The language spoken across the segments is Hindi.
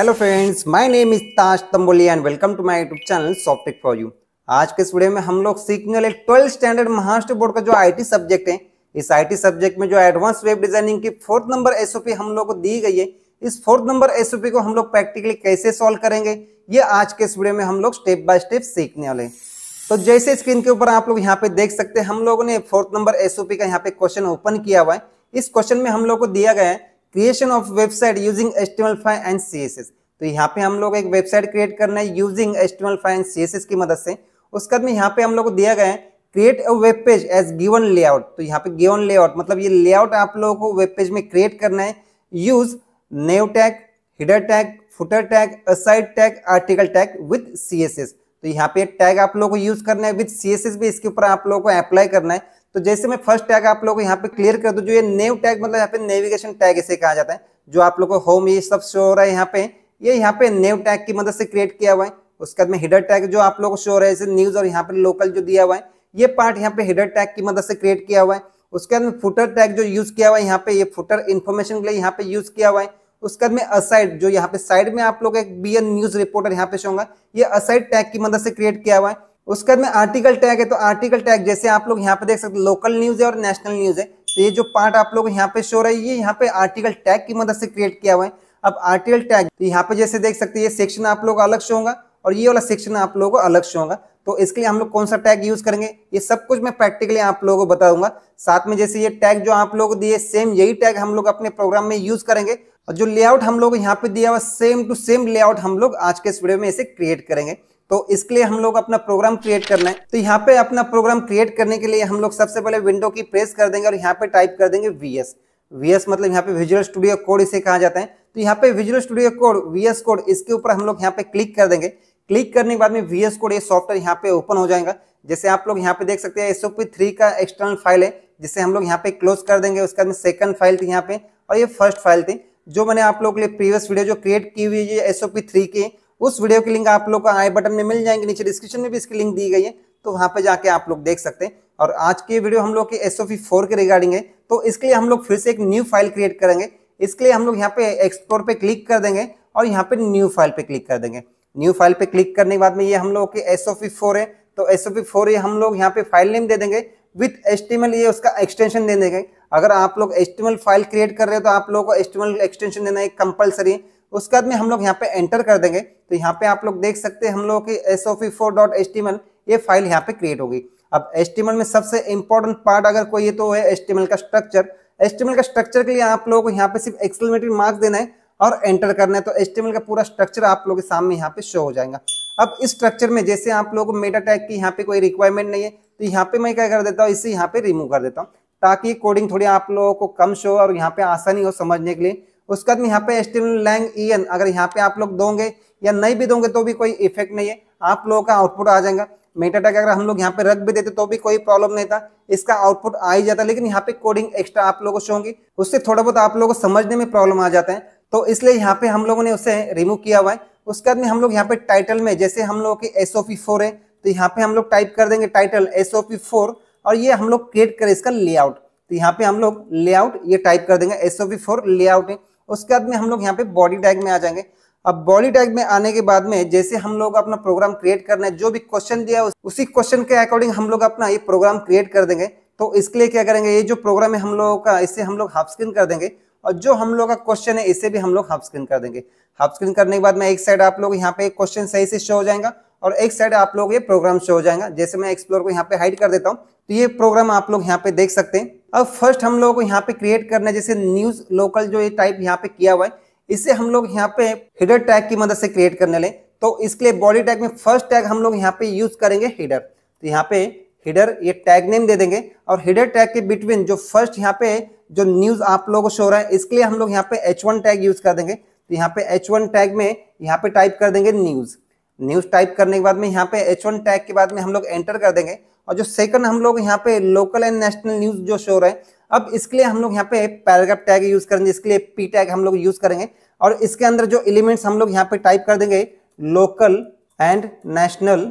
hello friends my name is Tash Tamboli and welcome to my YouTube channel Softech for you आज के इस वीडियो में हम लोग सीखने वाले ट्वेल्थ स्टैंडर्ड महाराष्ट्र बोर्ड का जो आईटी सब्जेक्ट है इस आईटी सब्जेक्ट में जो एडवांस वेब डिजाइनिंग की फोर्थ नंबर एसओपी हम लोग को दी गई है इस फोर्थ नंबर एसओपी को हम लोग प्रैक्टिकली कैसे सॉल्व करेंगे ये आज के इस वीडियो में हम लोग स्टेप बाय स्टेप सीखने वाले हैं तो जैसे स्क्रीन के ऊपर आप लोग यहाँ पे देख सकते हैं हम लोगों ने फोर्थ नंबर एसओपी का यहाँ पे क्वेश्चन ओपन किया हुआ है इस क्वेश्चन में हम लोग को दिया गया है creation of website using five and S तो यहाँ पे हम लोग एक वेबसाइट क्रिएट करना है यूजिंग फाइव एंड CSS की मदद से उसके बाद में यहाँ पे हम लोग को दिया गया है create a web page as given layout तो यहाँ पे गिवन लेआउट मतलब ये लेआउट आप लोगों को वेब पेज में क्रिएट करना है use nav tag header tag footer tag aside tag article tag with C तो यहाँ पे टैग आप लोगों को यूज करना है विथ सी भी इसके ऊपर आप लोगों को अप्लाई करना है तो जैसे मैं फर्स्ट टैग आप लोगों को यहाँ पे क्लियर कर दू जो ये नेव टैग मतलब यहाँ पे नेविगेशन टैग इसे कहा जाता है जो आप लोगों को होम ये सब शो हो रहा है यहाँ पे ये यहाँ पे नेव टैग की मदद से क्रिएट किया हुआ है उसके बाद में हिडर टैग जो आप लोगों को शो हो रहा है न्यूज और यहाँ पे लोकल जो दिया हुआ है ये पार्ट यहाँ पे हिडर टैग की मदद से क्रिएट किया हुआ है उसके बाद में फुटर टैग जो यूज किया हुआ है यहाँ पे ये फुटर इन्फॉर्मेशन के लिए यहाँ पे यूज किया हुआ है उसके बाद में असाइड जो यहाँ पे साइड में आप लोग एक बी एन न्यूज रिपोर्टर यहाँ पे शो होगा ये असाइड टैग की मदद से क्रिएट किया हुआ है उसके बाद में आर्टिकल टैग है तो आर्टिकल टैग जैसे आप लोग यहाँ पे देख सकते लोकल न्यूज है और नेशनल न्यूज है तो ये जो पार्ट आप लोग यहाँ पे शो रही है ये यहाँ पे आर्टिकल टैग की मदद से क्रिएट किया हुआ है अब आर्टिकल टैग तो यहाँ पे जैसे देख सकते हैं ये सेक्शन आप लोग अलग शो होगा और ये वाला सेक्शन आप लोगों को अलग से होगा तो इसके लिए हम लोग कौन सा टैग यूज करेंगे ये सब कुछ मैं प्रैक्टिकली आप लोगों को बताऊंगा साथ में जैसे ये टैग जो आप लोग दिए सेम यही टैग हम लोग अपने प्रोग्राम में यूज करेंगे और जो लेआउट हम लोग यहाँ पे दिया हुआ सेम टू सेम लेआउट हम लोग आज के इस वीडियो में इसे क्रिएट करेंगे तो इसके लिए हम लोग अपना प्रोग्राम क्रिएट करना है तो यहाँ पे अपना प्रोग्राम क्रिएट करने के लिए हम लोग सबसे पहले विंडो की प्रेस कर देंगे और यहाँ पे टाइप कर देंगे वी एस वी एस मतलब यहाँ पे विजुअल स्टूडियो कोड इसे कहा जाता है तो यहाँ पे visual studio code V S code इसके ऊपर हम लोग यहाँ पे क्लिक कर देंगे क्लिक करने के बाद में वी एस कोड ये सॉफ्टवेयर यहाँ पे ओपन हो जाएगा जैसे आप लोग यहाँ पे देख सकते हैं एस थ्री का एक्सटर्नल फाइल है जिसे हम लोग यहाँ पे क्लोज कर देंगे उसके बाद में सेकंड फाइल थी यहाँ पे और ये फर्स्ट फाइल थी जो मैंने आप लोग के लिए प्रीवियस वीडियो जो क्रिएट की हुई है एस थ्री की उस वीडियो की लिंक आप लोग को आई बटन में मिल जाएंगे नीचे डिस्क्रिप्शन में भी इसकी लिंक दी गई है तो वहां पर जाके आप लोग देख सकते हैं और आज की वीडियो हम लोग की एस फोर के रिगार्डिंग है तो इसके लिए हम लोग फिर से एक न्यू फाइल क्रिएट करेंगे इसके लिए हम लोग यहाँ पे एक्सप्लोर पे क्लिक कर देंगे और यहाँ पे न्यू फाइल पे क्लिक कर देंगे न्यू फाइल पे क्लिक करने के बाद में ये हम लोग के एस ओफी फोर है तो एस ओफी फोर ये हम लोग यहाँ पे फाइल नेम दे देंगे विथ एस ये उसका एक्सटेंशन दे देंगे अगर आप लोग एस फाइल क्रिएट कर रहे हो तो आप लोग को एस एक्सटेंशन देना एक कंपलसरी है उसके बाद में हम लोग यहाँ पे एंटर कर देंगे तो यहाँ पे आप लोग देख सकते हैं हम लोग की एस ओ ये फाइल यहाँ पे क्रिएट होगी अब एस में सबसे इंपॉर्टेंट पार्ट अगर कोई है तो है एस का स्ट्रक्चर एस का स्ट्रक्चर के लिए आप लोगों को यहाँ पे सिर्फ एक्सलमेटरी मार्क्स देना है और एंटर करना है तो एस का पूरा स्ट्रक्चर आप लोगों के सामने यहाँ पे शो हो जाएगा अब इस स्ट्रक्चर में जैसे आप लोगों को मेटा टैग की यहाँ पे कोई रिक्वायरमेंट नहीं है तो यहाँ पे मैं क्या कर देता हूँ इसे यहाँ पे रिमूव कर देता हूँ ताकि कोडिंग थोड़ी आप लोगों को कम शो और यहाँ पे आसानी हो समझने के लिए उसके बाद तो में यहाँ पे लैंग ईन अगर यहाँ पे आप लोग दोगे या नहीं भी दोगे तो भी कोई इफेक्ट नहीं है आप लोगों का आउटपुट आ जाएगा मेटाटा अगर हम लोग यहाँ पे रख भी देते तो भी कोई प्रॉब्लम नहीं था इसका आउटपुट आ ही जाता लेकिन यहाँ पे कोडिंग एक्स्ट्रा आप लोगों को शो उससे थोड़ा बहुत आप लोगों को समझने में प्रॉब्लम आ जाता है तो इसलिए यहाँ पे हम लोगों ने उसे रिमूव किया हुआ है उसके बाद में हम लोग यहाँ पे टाइटल में जैसे हम लोगों की एस ओ पी फोर है तो यहाँ पे हम लोग टाइप कर देंगे title S O P four और ये हम लोग क्रिएट करें इसका लेआउट तो यहाँ पे हम लोग लेआउट ये टाइप कर देंगे S O P four layout है उसके बाद में हम लोग यहाँ पे बॉडी टैग में आ जाएंगे अब बॉडी टैग में आने के बाद में जैसे हम लोग अपना प्रोग्राम क्रिएट करना है जो भी क्वेश्चन दिया उसी क्वेश्चन के अकॉर्डिंग हम लोग अपना ये प्रोग्राम क्रिएट कर देंगे तो इसके लिए क्या करेंगे ये जो प्रोग्राम है हम लोगों का इससे हम लोग हाफ स्क्रीन कर देंगे और जो हम लोग का क्वेश्चन है इसे भी हम लोग हाफ स्क्रीन कर देंगे हाफ स्क्रीन करने के बाद में एक साइड आप लोग यहाँ पे क्वेश्चन सही से शो हो जाएगा और एक साइड आप लोग ये प्रोग्राम शो हो जाएगा जैसे मैं एक्सप्लोर को यहाँ पे हाइड कर देता हूँ तो ये प्रोग्राम आप लोग यहाँ पे देख सकते हैं अब फर्स्ट हम लोग को यहाँ पे क्रिएट करना जैसे न्यूज लोकल जो ये टाइप यहाँ पे किया हुआ है इसे हम लोग यहाँ पे हिडर टैग की मदद से क्रिएट करने लें तो इसके लिए बॉडी टैग में फर्स्ट टैग हम लोग यहाँ पे यूज करेंगे हिडर तो यहाँ पे हिडर ये टैग नेम दे देंगे और हिडर टैग के बिटवीन जो फर्स्ट यहाँ पे जो न्यूज आप लोगों को शो रहा है इसके लिए हम लोग यहाँ पे एच वन टैग यूज कर देंगे तो यहाँ पे एच वन टैग में यहाँ पे टाइप कर देंगे न्यूज़ न्यूज टाइप करने के बाद में यहाँ पे एच वन टैग के बाद में हम लोग एंटर कर देंगे और जो सेकंड हम लोग यहाँ पे लोकल एंड नेशनल न्यूज जो शो रहे हैं अब इसके लिए हम लोग यहाँ पे पैराग्राफ टैग यूज करेंगे इसके लिए पी टैग हम लोग यूज करेंगे और इसके अंदर जो एलिमेंट्स हम लोग यहाँ पे टाइप कर देंगे लोकल एंड नेशनल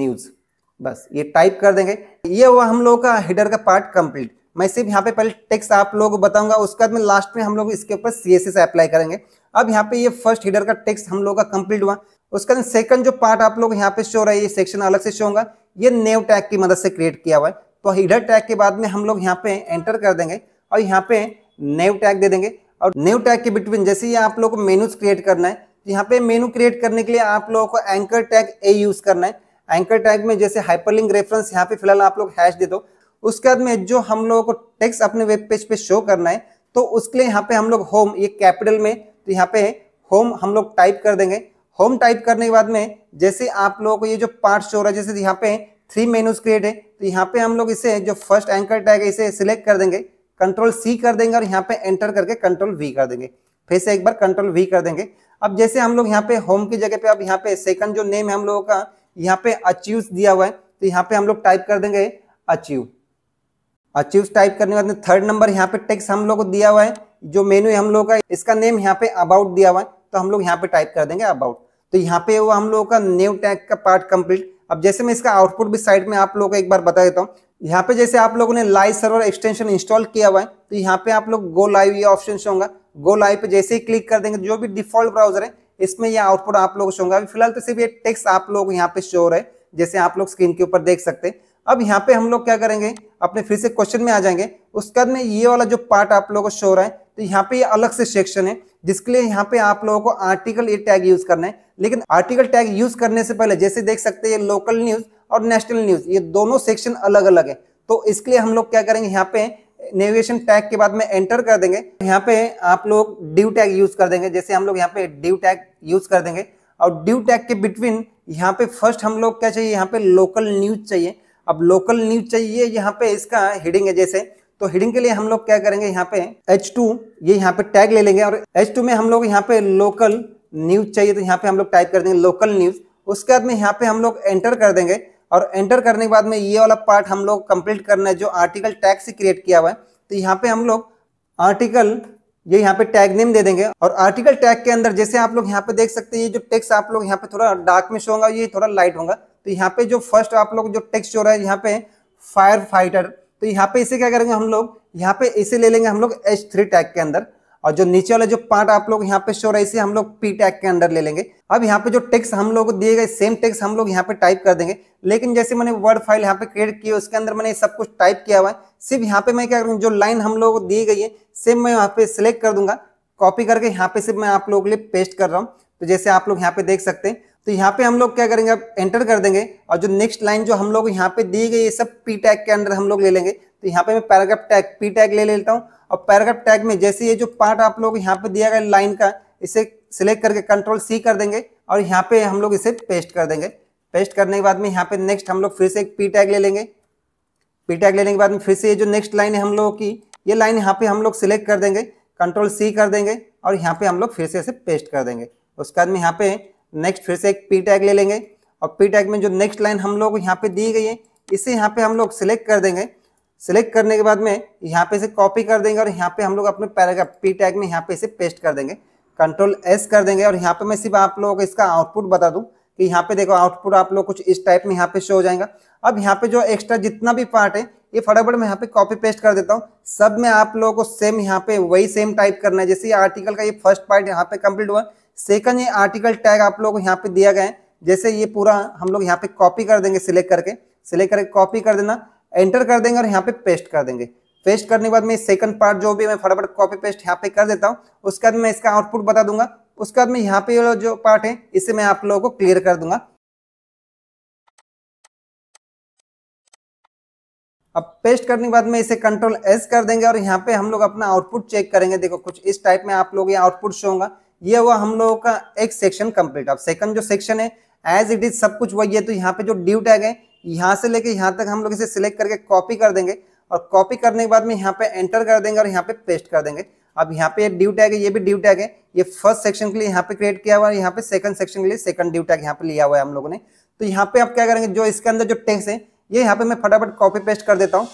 न्यूज बस ये टाइप कर देंगे ये हुआ हम लोगों का हेडर का पार्ट कंप्लीट मैं सिर्फ यहाँ पे पहले टेक्स्ट आप लोग बताऊंगा उसके बाद में लास्ट में हम लोग इसके ऊपर सी अप्लाई करेंगे अब यहाँ पे ये फर्स्ट हीडर का टेक्स्ट हम लोग का कंप्लीट हुआ उसके बाद सेकंड जो पार्ट आप लोग यहाँ पे शो रहा है ये सेक्शन अलग से शो होगा ये नेव टैग की मदद से क्रिएट किया हुआ है तो हीडर टैग के बाद में हम लोग यहाँ पे एंटर कर देंगे और यहाँ पे नेव टैग दे देंगे और नेव टैग के बिटवीन जैसे ही आप लोग को मेनूज क्रिएट करना है तो यहाँ पे मेनू क्रिएट करने के लिए आप लोगों को एंकर टैग ए यूज करना है एंकर टैग में जैसे हाइपरलिंक रेफरेंस यहाँ पे फिलहाल आप लोग हैश दे दो उसके बाद में जो हम लोगों को टेक्स्ट अपने वेब पेज पे शो करना है तो उसके लिए यहाँ पे हम लोग होम ये कैपिटल में तो यहाँ पे होम हम लोग टाइप कर देंगे होम टाइप करने के बाद में जैसे आप लोगों को ये जो पार्ट शो रहा है जैसे यहाँ पे थ्री मेनूज क्रिएट है तो यहाँ पे हम लोग इसे जो फर्स्ट एंकर टैग है इसे सिलेक्ट कर देंगे कंट्रोल सी कर देंगे और यहाँ पे एंटर करके कंट्रोल वी कर देंगे फिर से एक बार कंट्रोल वी कर देंगे अब जैसे हम लोग यहाँ पे होम की जगह पे अब यहाँ पे सेकंड जो नेम है हम लोगों का यहाँ पे अचीव दिया हुआ है तो यहाँ पे हम लोग टाइप कर देंगे अचीव अचीव टाइप करने के बाद थर्ड नंबर यहाँ पे टेक्स हम लोग को दिया हुआ है जो मेन्यू हम लोग का इसका नेम यहाँ पे अबाउट दिया हुआ है तो हम लोग यहाँ पे टाइप कर देंगे अबाउट तो यहाँ पे वो हम लोगों का न्यू टैग का पार्ट कंप्लीट अब जैसे मैं इसका आउटपुट भी साइड में आप लोगों को एक बार बता देता हूँ यहाँ पे जैसे आप लोगों ने लाइव सर्वर एक्सटेंशन इंस्टॉल किया हुआ है तो यहाँ पे आप लोग गो लाइव ये ऑप्शन होगा गो लाइव पे जैसे ही क्लिक कर देंगे जो भी डिफॉल्ट ब्राउजर है इसमें ये आउटपुट आप लोग से होगा अभी फिलहाल तो सिर्फ ये टेक्स्ट आप लोग यहाँ पे शो है जैसे आप लोग स्क्रीन के ऊपर देख सकते हैं अब यहाँ पे हम लोग क्या करेंगे अपने फिर से क्वेश्चन में आ जाएंगे उसके बाद में ये वाला जो पार्ट आप लोगों को शो रहा है तो यहाँ पे ये अलग से सेक्शन है जिसके लिए यहाँ पे आप लोगों को आर्टिकल ये टैग यूज करना है लेकिन आर्टिकल टैग यूज करने से पहले जैसे देख सकते हैं लोकल न्यूज और नेशनल न्यूज ये दोनों सेक्शन अलग अलग है तो इसके लिए हम लोग क्या करेंगे यहाँ पे नेविगेशन टैग के बाद में एंटर कर देंगे यहाँ पे आप लोग ड्यू टैग यूज कर देंगे जैसे हम लोग यहाँ पे ड्यू टैग यूज कर देंगे और ड्यू टैग के बिटवीन यहाँ पे फर्स्ट हम लोग क्या चाहिए यहाँ पे लोकल न्यूज चाहिए अब लोकल न्यूज चाहिए यहाँ पे इसका हेडिंग है जैसे तो हेडिंग के लिए हम लोग क्या करेंगे यहाँ पे H2 ये यहाँ पे टैग ले लेंगे और H2 में हम लोग यहाँ पे लोकल न्यूज चाहिए तो यहाँ पे हम लोग टाइप कर देंगे लोकल न्यूज उसके बाद में यहाँ पे हम लोग एंटर कर देंगे और एंटर करने के बाद में ये वाला पार्ट हम लोग कंप्लीट करना है जो आर्टिकल टैग से क्रिएट किया हुआ है तो यहाँ पे हम लोग आर्टिकल ये यहाँ पे टैग नेम दे देंगे और आर्टिकल टैग के अंदर जैसे आप लोग यहाँ पे देख सकते हैं ये जो टेक्स्ट आप लोग यहाँ पे थोड़ा डार्क में शो होगा ये थोड़ा लाइट होगा तो यहाँ पे जो फर्स्ट आप लोग जो टेक्स्ट हो रहा है यहाँ पे फायर फाइटर तो यहाँ पे इसे क्या करेंगे हम लोग यहाँ पे इसे ले लेंगे हम लोग एच थ्री टैग के अंदर और जो नीचे वाला जो पार्ट आप लोग यहाँ पे शो रहा है इसे हम लोग पी टैग के अंदर ले लेंगे अब यहाँ पे जो टेक्स्ट हम लोग दिए गए सेम टेक्स्ट हम लोग यहाँ पे टाइप कर देंगे लेकिन जैसे मैंने वर्ड फाइल यहाँ पे क्रिएट की उसके अंदर मैंने सब कुछ टाइप किया हुआ है सिर्फ यहाँ पे मैं क्या करूँ जो लाइन हम लोग को दी गई है सेम मैं यहाँ पे सिलेक्ट कर दूंगा कॉपी करके यहाँ पे सिर्फ मैं आप लोगों के लिए पेस्ट कर रहा हूँ तो जैसे आप लोग यहाँ पे देख सकते हैं तो यहाँ पे हम लोग क्या करेंगे आप एंटर कर देंगे और जो नेक्स्ट लाइन जो हम लोग यहाँ पे दी गई ये सब पी टैग के अंदर हम लोग ले लेंगे तो यहाँ पे मैं पैराग्राफ टैग पी टैग ले लेता हूँ और पैराग्राफ टैग में जैसे ये जो पार्ट आप लोग यहाँ पे दिया गया लाइन का इसे सिलेक्ट करके कंट्रोल सी कर देंगे और यहाँ पे हम लोग इसे पेस्ट कर देंगे पेस्ट करने के बाद में यहाँ पे नेक्स्ट हम लोग फिर से एक पी टैग ले लेंगे पी टैग लेने के बाद में फिर से ये जो नेक्स्ट लाइन है हम लोगों की ये लाइन यहाँ पे हम लोग सिलेक्ट कर देंगे कंट्रोल सी कर देंगे और यहाँ पे हम लोग फिर से इसे पेस्ट कर देंगे उसके बाद में यहाँ पे नेक्स्ट फिर से एक पी टैग ले लेंगे और पी टैग में जो नेक्स्ट लाइन हम लोग यहाँ पे दी गई है इसे यहाँ पे हम लोग सिलेक्ट कर देंगे सिलेक्ट करने के बाद में यहाँ पे इसे कॉपी कर देंगे और यहाँ पे हम लोग अपने पैराग्राफ पी टैग में यहाँ पे इसे पेस्ट कर देंगे कंट्रोल एस कर देंगे और यहाँ पे मैं सिर्फ आप लोगों को इसका आउटपुट बता दूँ कि यहाँ पे देखो आउटपुट आप लोग कुछ इस टाइप में यहाँ पे शो हो जाएगा अब यहाँ पे जो एक्स्ट्रा जितना भी पार्ट है ये फटाफट मैं यहाँ पे कॉपी पेस्ट कर देता हूँ सब में आप लोगों को सेम यहाँ पे वही सेम टाइप करना है जैसे आर्टिकल का ये फर्स्ट पार्ट यहाँ पे कंप्लीट हुआ सेकंड ये आर्टिकल टैग आप लोग यहाँ पे दिया गया है जैसे ये पूरा हम लोग यहाँ पे कॉपी कर देंगे सिलेक्ट करके सिलेक्ट करके कॉपी कर देना एंटर कर देंगे और यहाँ पे पेस्ट कर देंगे पेस्ट करने के बाद मैं सेकंड पार्ट जो भी मैं फटाफट कॉपी पेस्ट यहाँ पे कर देता हूँ उसके बाद मैं इसका आउटपुट बता दूंगा उसके बाद में यहाँ पे जो पार्ट है इसे मैं आप लोगों को क्लियर कर दूंगा अब पेस्ट करने के बाद में इसे कंट्रोल एस कर देंगे और यहाँ पे हम लोग अपना आउटपुट चेक करेंगे देखो कुछ इस टाइप में आप लोग ये आउटपुट शो होगा ये हुआ हम लोगों का एक सेक्शन कंप्लीट अब सेकंड जो सेक्शन है एज इट इज सब कुछ वही है तो यहाँ पे जो ड्यू टैग है यहाँ से लेके यहाँ तक हम लोग इसे सिलेक्ट करके कॉपी कर देंगे और कॉपी करने के बाद में यहाँ पे एंटर कर देंगे और यहाँ पे पेस्ट कर देंगे अब यहाँ पे ड्यू टैग है ये भी ड्यू टैग है ये फर्स्ट सेक्शन के लिए यहाँ पे क्रिएट किया हुआ है यहाँ पे सेकंड सेक्शन के लिए सेकंड ड्यू टैग यहाँ पे लिया हुआ है हम लोगों ने तो यहाँ पे आप क्या करेंगे जो इसके अंदर जो टेक्स है ये यहाँ पे मैं फटाफट कॉपी पेस्ट कर देता हूँ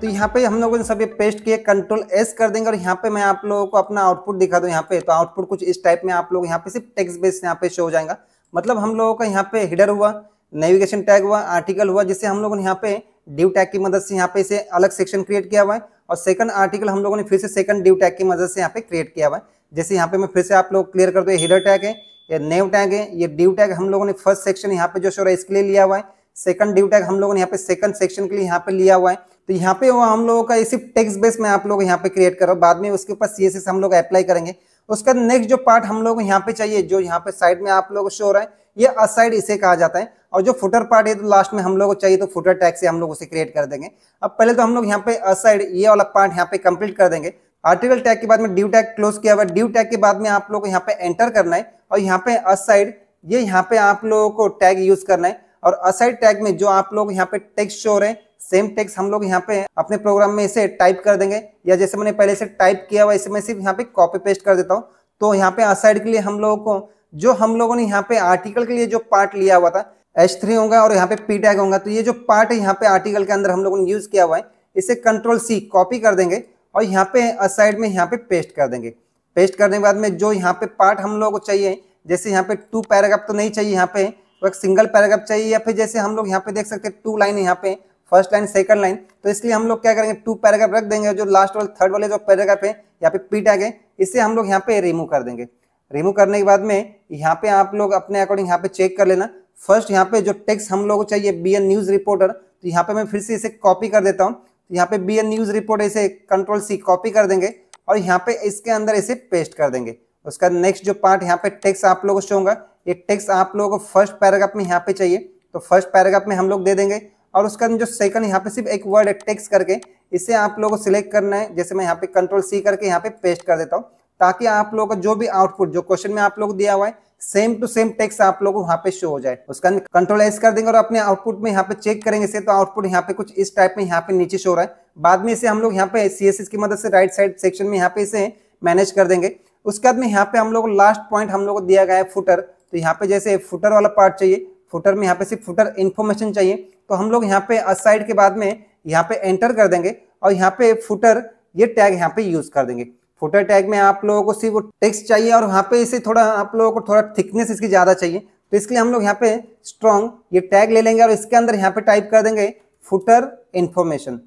तो यहाँ पे हम लोगों ने सब ये पेस्ट किए कंट्रोल एस कर देंगे और यहाँ पे मैं आप लोगों को अपना आउटपुट दिखा दूँ यहाँ पे तो आउटपुट कुछ इस टाइप में आप लोग यहाँ पे सिर्फ टेक्स्ट बेस यहाँ पे शो हो जाएगा मतलब हम लोगों का यहाँ पे हिडर हुआ नेविगेशन टैग हुआ आर्टिकल हुआ जिससे हम लोगों ने यहाँ पे ड्यू टैग की मदद से यहाँ पे इसे अलग सेक्शन क्रिएट किया हुआ है और सेकंड आर्टिकल हम लोगों ने फिर से सेकंड ड्यू टैग की मदद से यहाँ पे क्रिएट किया हुआ है जैसे यहाँ पे मैं फिर से आप लोग क्लियर कर दो हिडर टैग है ये नेव टैग है ये ड्यू टैग हम लोगों ने फर्स्ट सेक्शन यहाँ पे जो शो रहा है इसके लिए लिया हुआ है सेकंड ड्यू टैग हम लोगों ने यहाँ पे सेकंड सेक्शन के लिए यहाँ पे लिया हुआ है तो यहाँ पे वो हम लोगों का सिर्फ टेक्स बेस में आप लोग यहाँ पे क्रिएट करो बाद में उसके ऊपर सी हम लोग अप्लाई करेंगे उसके बाद नेक्स्ट जो पार्ट हम लोग यहाँ पे चाहिए जो यहाँ पे साइड में आप लोग शो रहा है ये असाइड इसे कहा जाता है और जो फुटर पार्ट है तो लास्ट में हम लोग को चाहिए तो फुटर टैग से हम लोग उसे क्रिएट कर देंगे अब पहले तो हम लोग यहाँ पे असाइड ये वाला पार्ट यहाँ पे कंप्लीट कर देंगे आर्टिकल टैग के बाद में ड्यू टैग क्लोज किया हुआ है ड्यू टैग के बाद में आप लोग को यहाँ पे एंटर करना है और यहाँ पे असाइड ये यहाँ पे आप लोगों को टैग यूज करना है और असाइड टैग में जो आप लोग यहाँ पे टेक्स्ट शो रहे हैं सेम टेक्स्ट हम लोग यहाँ पे अपने प्रोग्राम में इसे टाइप कर देंगे या जैसे मैंने पहले से टाइप किया हुआ इसे मैं सिर्फ यहाँ पे कॉपी पेस्ट कर देता हूँ तो यहाँ पे असाइड के लिए हम लोगों को जो हम लोगों ने यहाँ पे आर्टिकल के लिए जो पार्ट लिया हुआ था एच थ्री होगा और यहाँ पे पी टैग होगा तो ये जो पार्ट है यहाँ पे आर्टिकल के अंदर हम लोगों ने यूज़ किया हुआ है इसे कंट्रोल सी कॉपी कर देंगे और यहाँ पे असाइड में यहाँ पे पेस्ट कर देंगे पेस्ट करने के बाद में जो यहाँ पे पार्ट हम लोगों को चाहिए जैसे यहाँ पे टू पैराग्राफ तो नहीं चाहिए यहाँ पे वो एक सिंगल पैराग्राफ चाहिए या फिर जैसे हम लोग यहाँ पे देख सकते हैं टू लाइन यहाँ पे फर्स्ट लाइन सेकंड लाइन तो इसलिए हम लोग क्या करेंगे टू पैराग्राफ रख देंगे जो लास्ट वाले थर्ड वाले जो पैराग्राफ है यहाँ पे पी टैग है इसे हम लोग यहाँ पे रिमूव कर देंगे रिमूव करने के बाद में यहाँ पे आप लोग अपने अकॉर्डिंग यहाँ पे चेक कर लेना फर्स्ट यहाँ पे जो टेक्स हम लोग को चाहिए बी एन न्यूज रिपोर्टर तो यहाँ पे मैं फिर से इसे कॉपी कर देता हूँ तो यहाँ पे बी एन न्यूज रिपोर्ट इसे कंट्रोल सी कॉपी कर देंगे और यहाँ पे इसके अंदर इसे पेस्ट कर देंगे उसका नेक्स्ट जो पार्ट यहाँ पे टेक्स आप लोगों को शो होगा ये टेक्स्ट आप लोगों को फर्स्ट पैराग्राफ में यहाँ पे चाहिए तो फर्स्ट पैराग्राफ में हम लोग दे देंगे और उसका जो सेकंड यहाँ पे सिर्फ एक वर्ड है टेक्स्ट करके इसे आप लोगों को सिलेक्ट करना है जैसे मैं यहाँ पे कंट्रोल सी करके यहाँ पे पेस्ट कर देता हूँ ताकि आप लोगों का जो भी आउटपुट जो क्वेश्चन में आप लोग दिया हुआ है सेम टू सेम टेक्स्ट आप लोगों को वहाँ पे शो हो जाए उसका कंट्रोल एस कर देंगे और अपने आउटपुट में यहाँ पे चेक करेंगे इसे तो आउटपुट यहाँ पे कुछ इस टाइप में यहाँ पे नीचे शो रहा है बाद में इसे हम लोग यहाँ पे सी की मदद से राइट साइड सेक्शन में यहाँ पे इसे मैनेज कर देंगे उसके बाद में यहाँ पे हम लोग लास्ट पॉइंट हम लोग को दिया गया है फुटर तो यहाँ पे जैसे फुटर वाला पार्ट चाहिए फुटर में यहाँ पे सिर्फ फुटर इन्फॉर्मेशन चाहिए तो हम लोग यहाँ पे असाइड के बाद में यहाँ पे एंटर कर देंगे और यहाँ पे फुटर ये टैग यहाँ पे यूज कर देंगे फुटर टैग में आप लोगों को सिर्फ वो टेक्स चाहिए और वहाँ पे इसे थोड़ा आप लोगों को थोड़ा थिकनेस इसकी ज़्यादा चाहिए तो इसके लिए हम लोग यहाँ पे स्ट्रॉन्ग ये टैग ले लेंगे और इसके अंदर यहाँ पे टाइप कर देंगे फुटर इन्फॉर्मेशन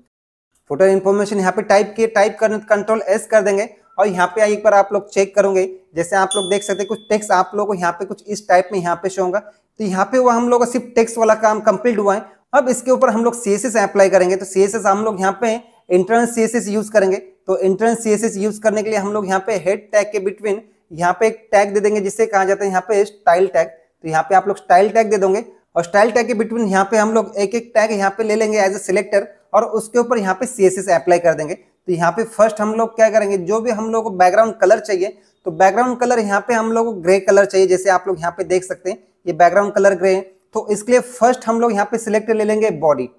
फुटर इन्फॉर्मेशन यहाँ पे टाइप किए टाइप करने कंट्रोल एस कर देंगे और यहाँ पे एक बार आप लोग चेक करोगे जैसे आप लोग देख सकते हैं कुछ टेक्स आप लोग को यहाँ पे कुछ इस टाइप में यहाँ पे शो होगा तो यहाँ पे वो हम लोग सिर्फ टेक्स वाला काम कंप्लीट हुआ है अब इसके ऊपर हम लोग सी एस अप्लाई करेंगे तो सी हम लोग यहाँ पे इंट्रेंस सी यूज करेंगे तो इंट्रेंस सी यूज करने के लिए हम लोग यहाँ पे हेड टैग के बिटवीन यहाँ पे एक टैग दे देंगे जिससे कहा जाता है यहाँ पे स्टाइल टैग तो यहाँ पे आप लोग स्टाइल टैग दे दोगे और स्टाइल टैग के बिटवीन यहाँ पे हम लोग एक एक टैग यहाँ पे ले लेंगे एज ए सिलेक्टर और उसके ऊपर यहाँ पे सी अप्लाई कर देंगे तो यहाँ पे फर्स्ट हम लोग क्या करेंगे जो भी हम लोग को बैकग्राउंड कलर चाहिए तो बैकग्राउंड कलर यहाँ पे हम लोग को ग्रे कलर चाहिए जैसे आप लोग यहाँ पे देख सकते हैं ये बैकग्राउंड कलर ग्रे है तो इसके लिए फर्स्ट हम लोग यहाँ पे सिलेक्टर ले लेंगे बॉडी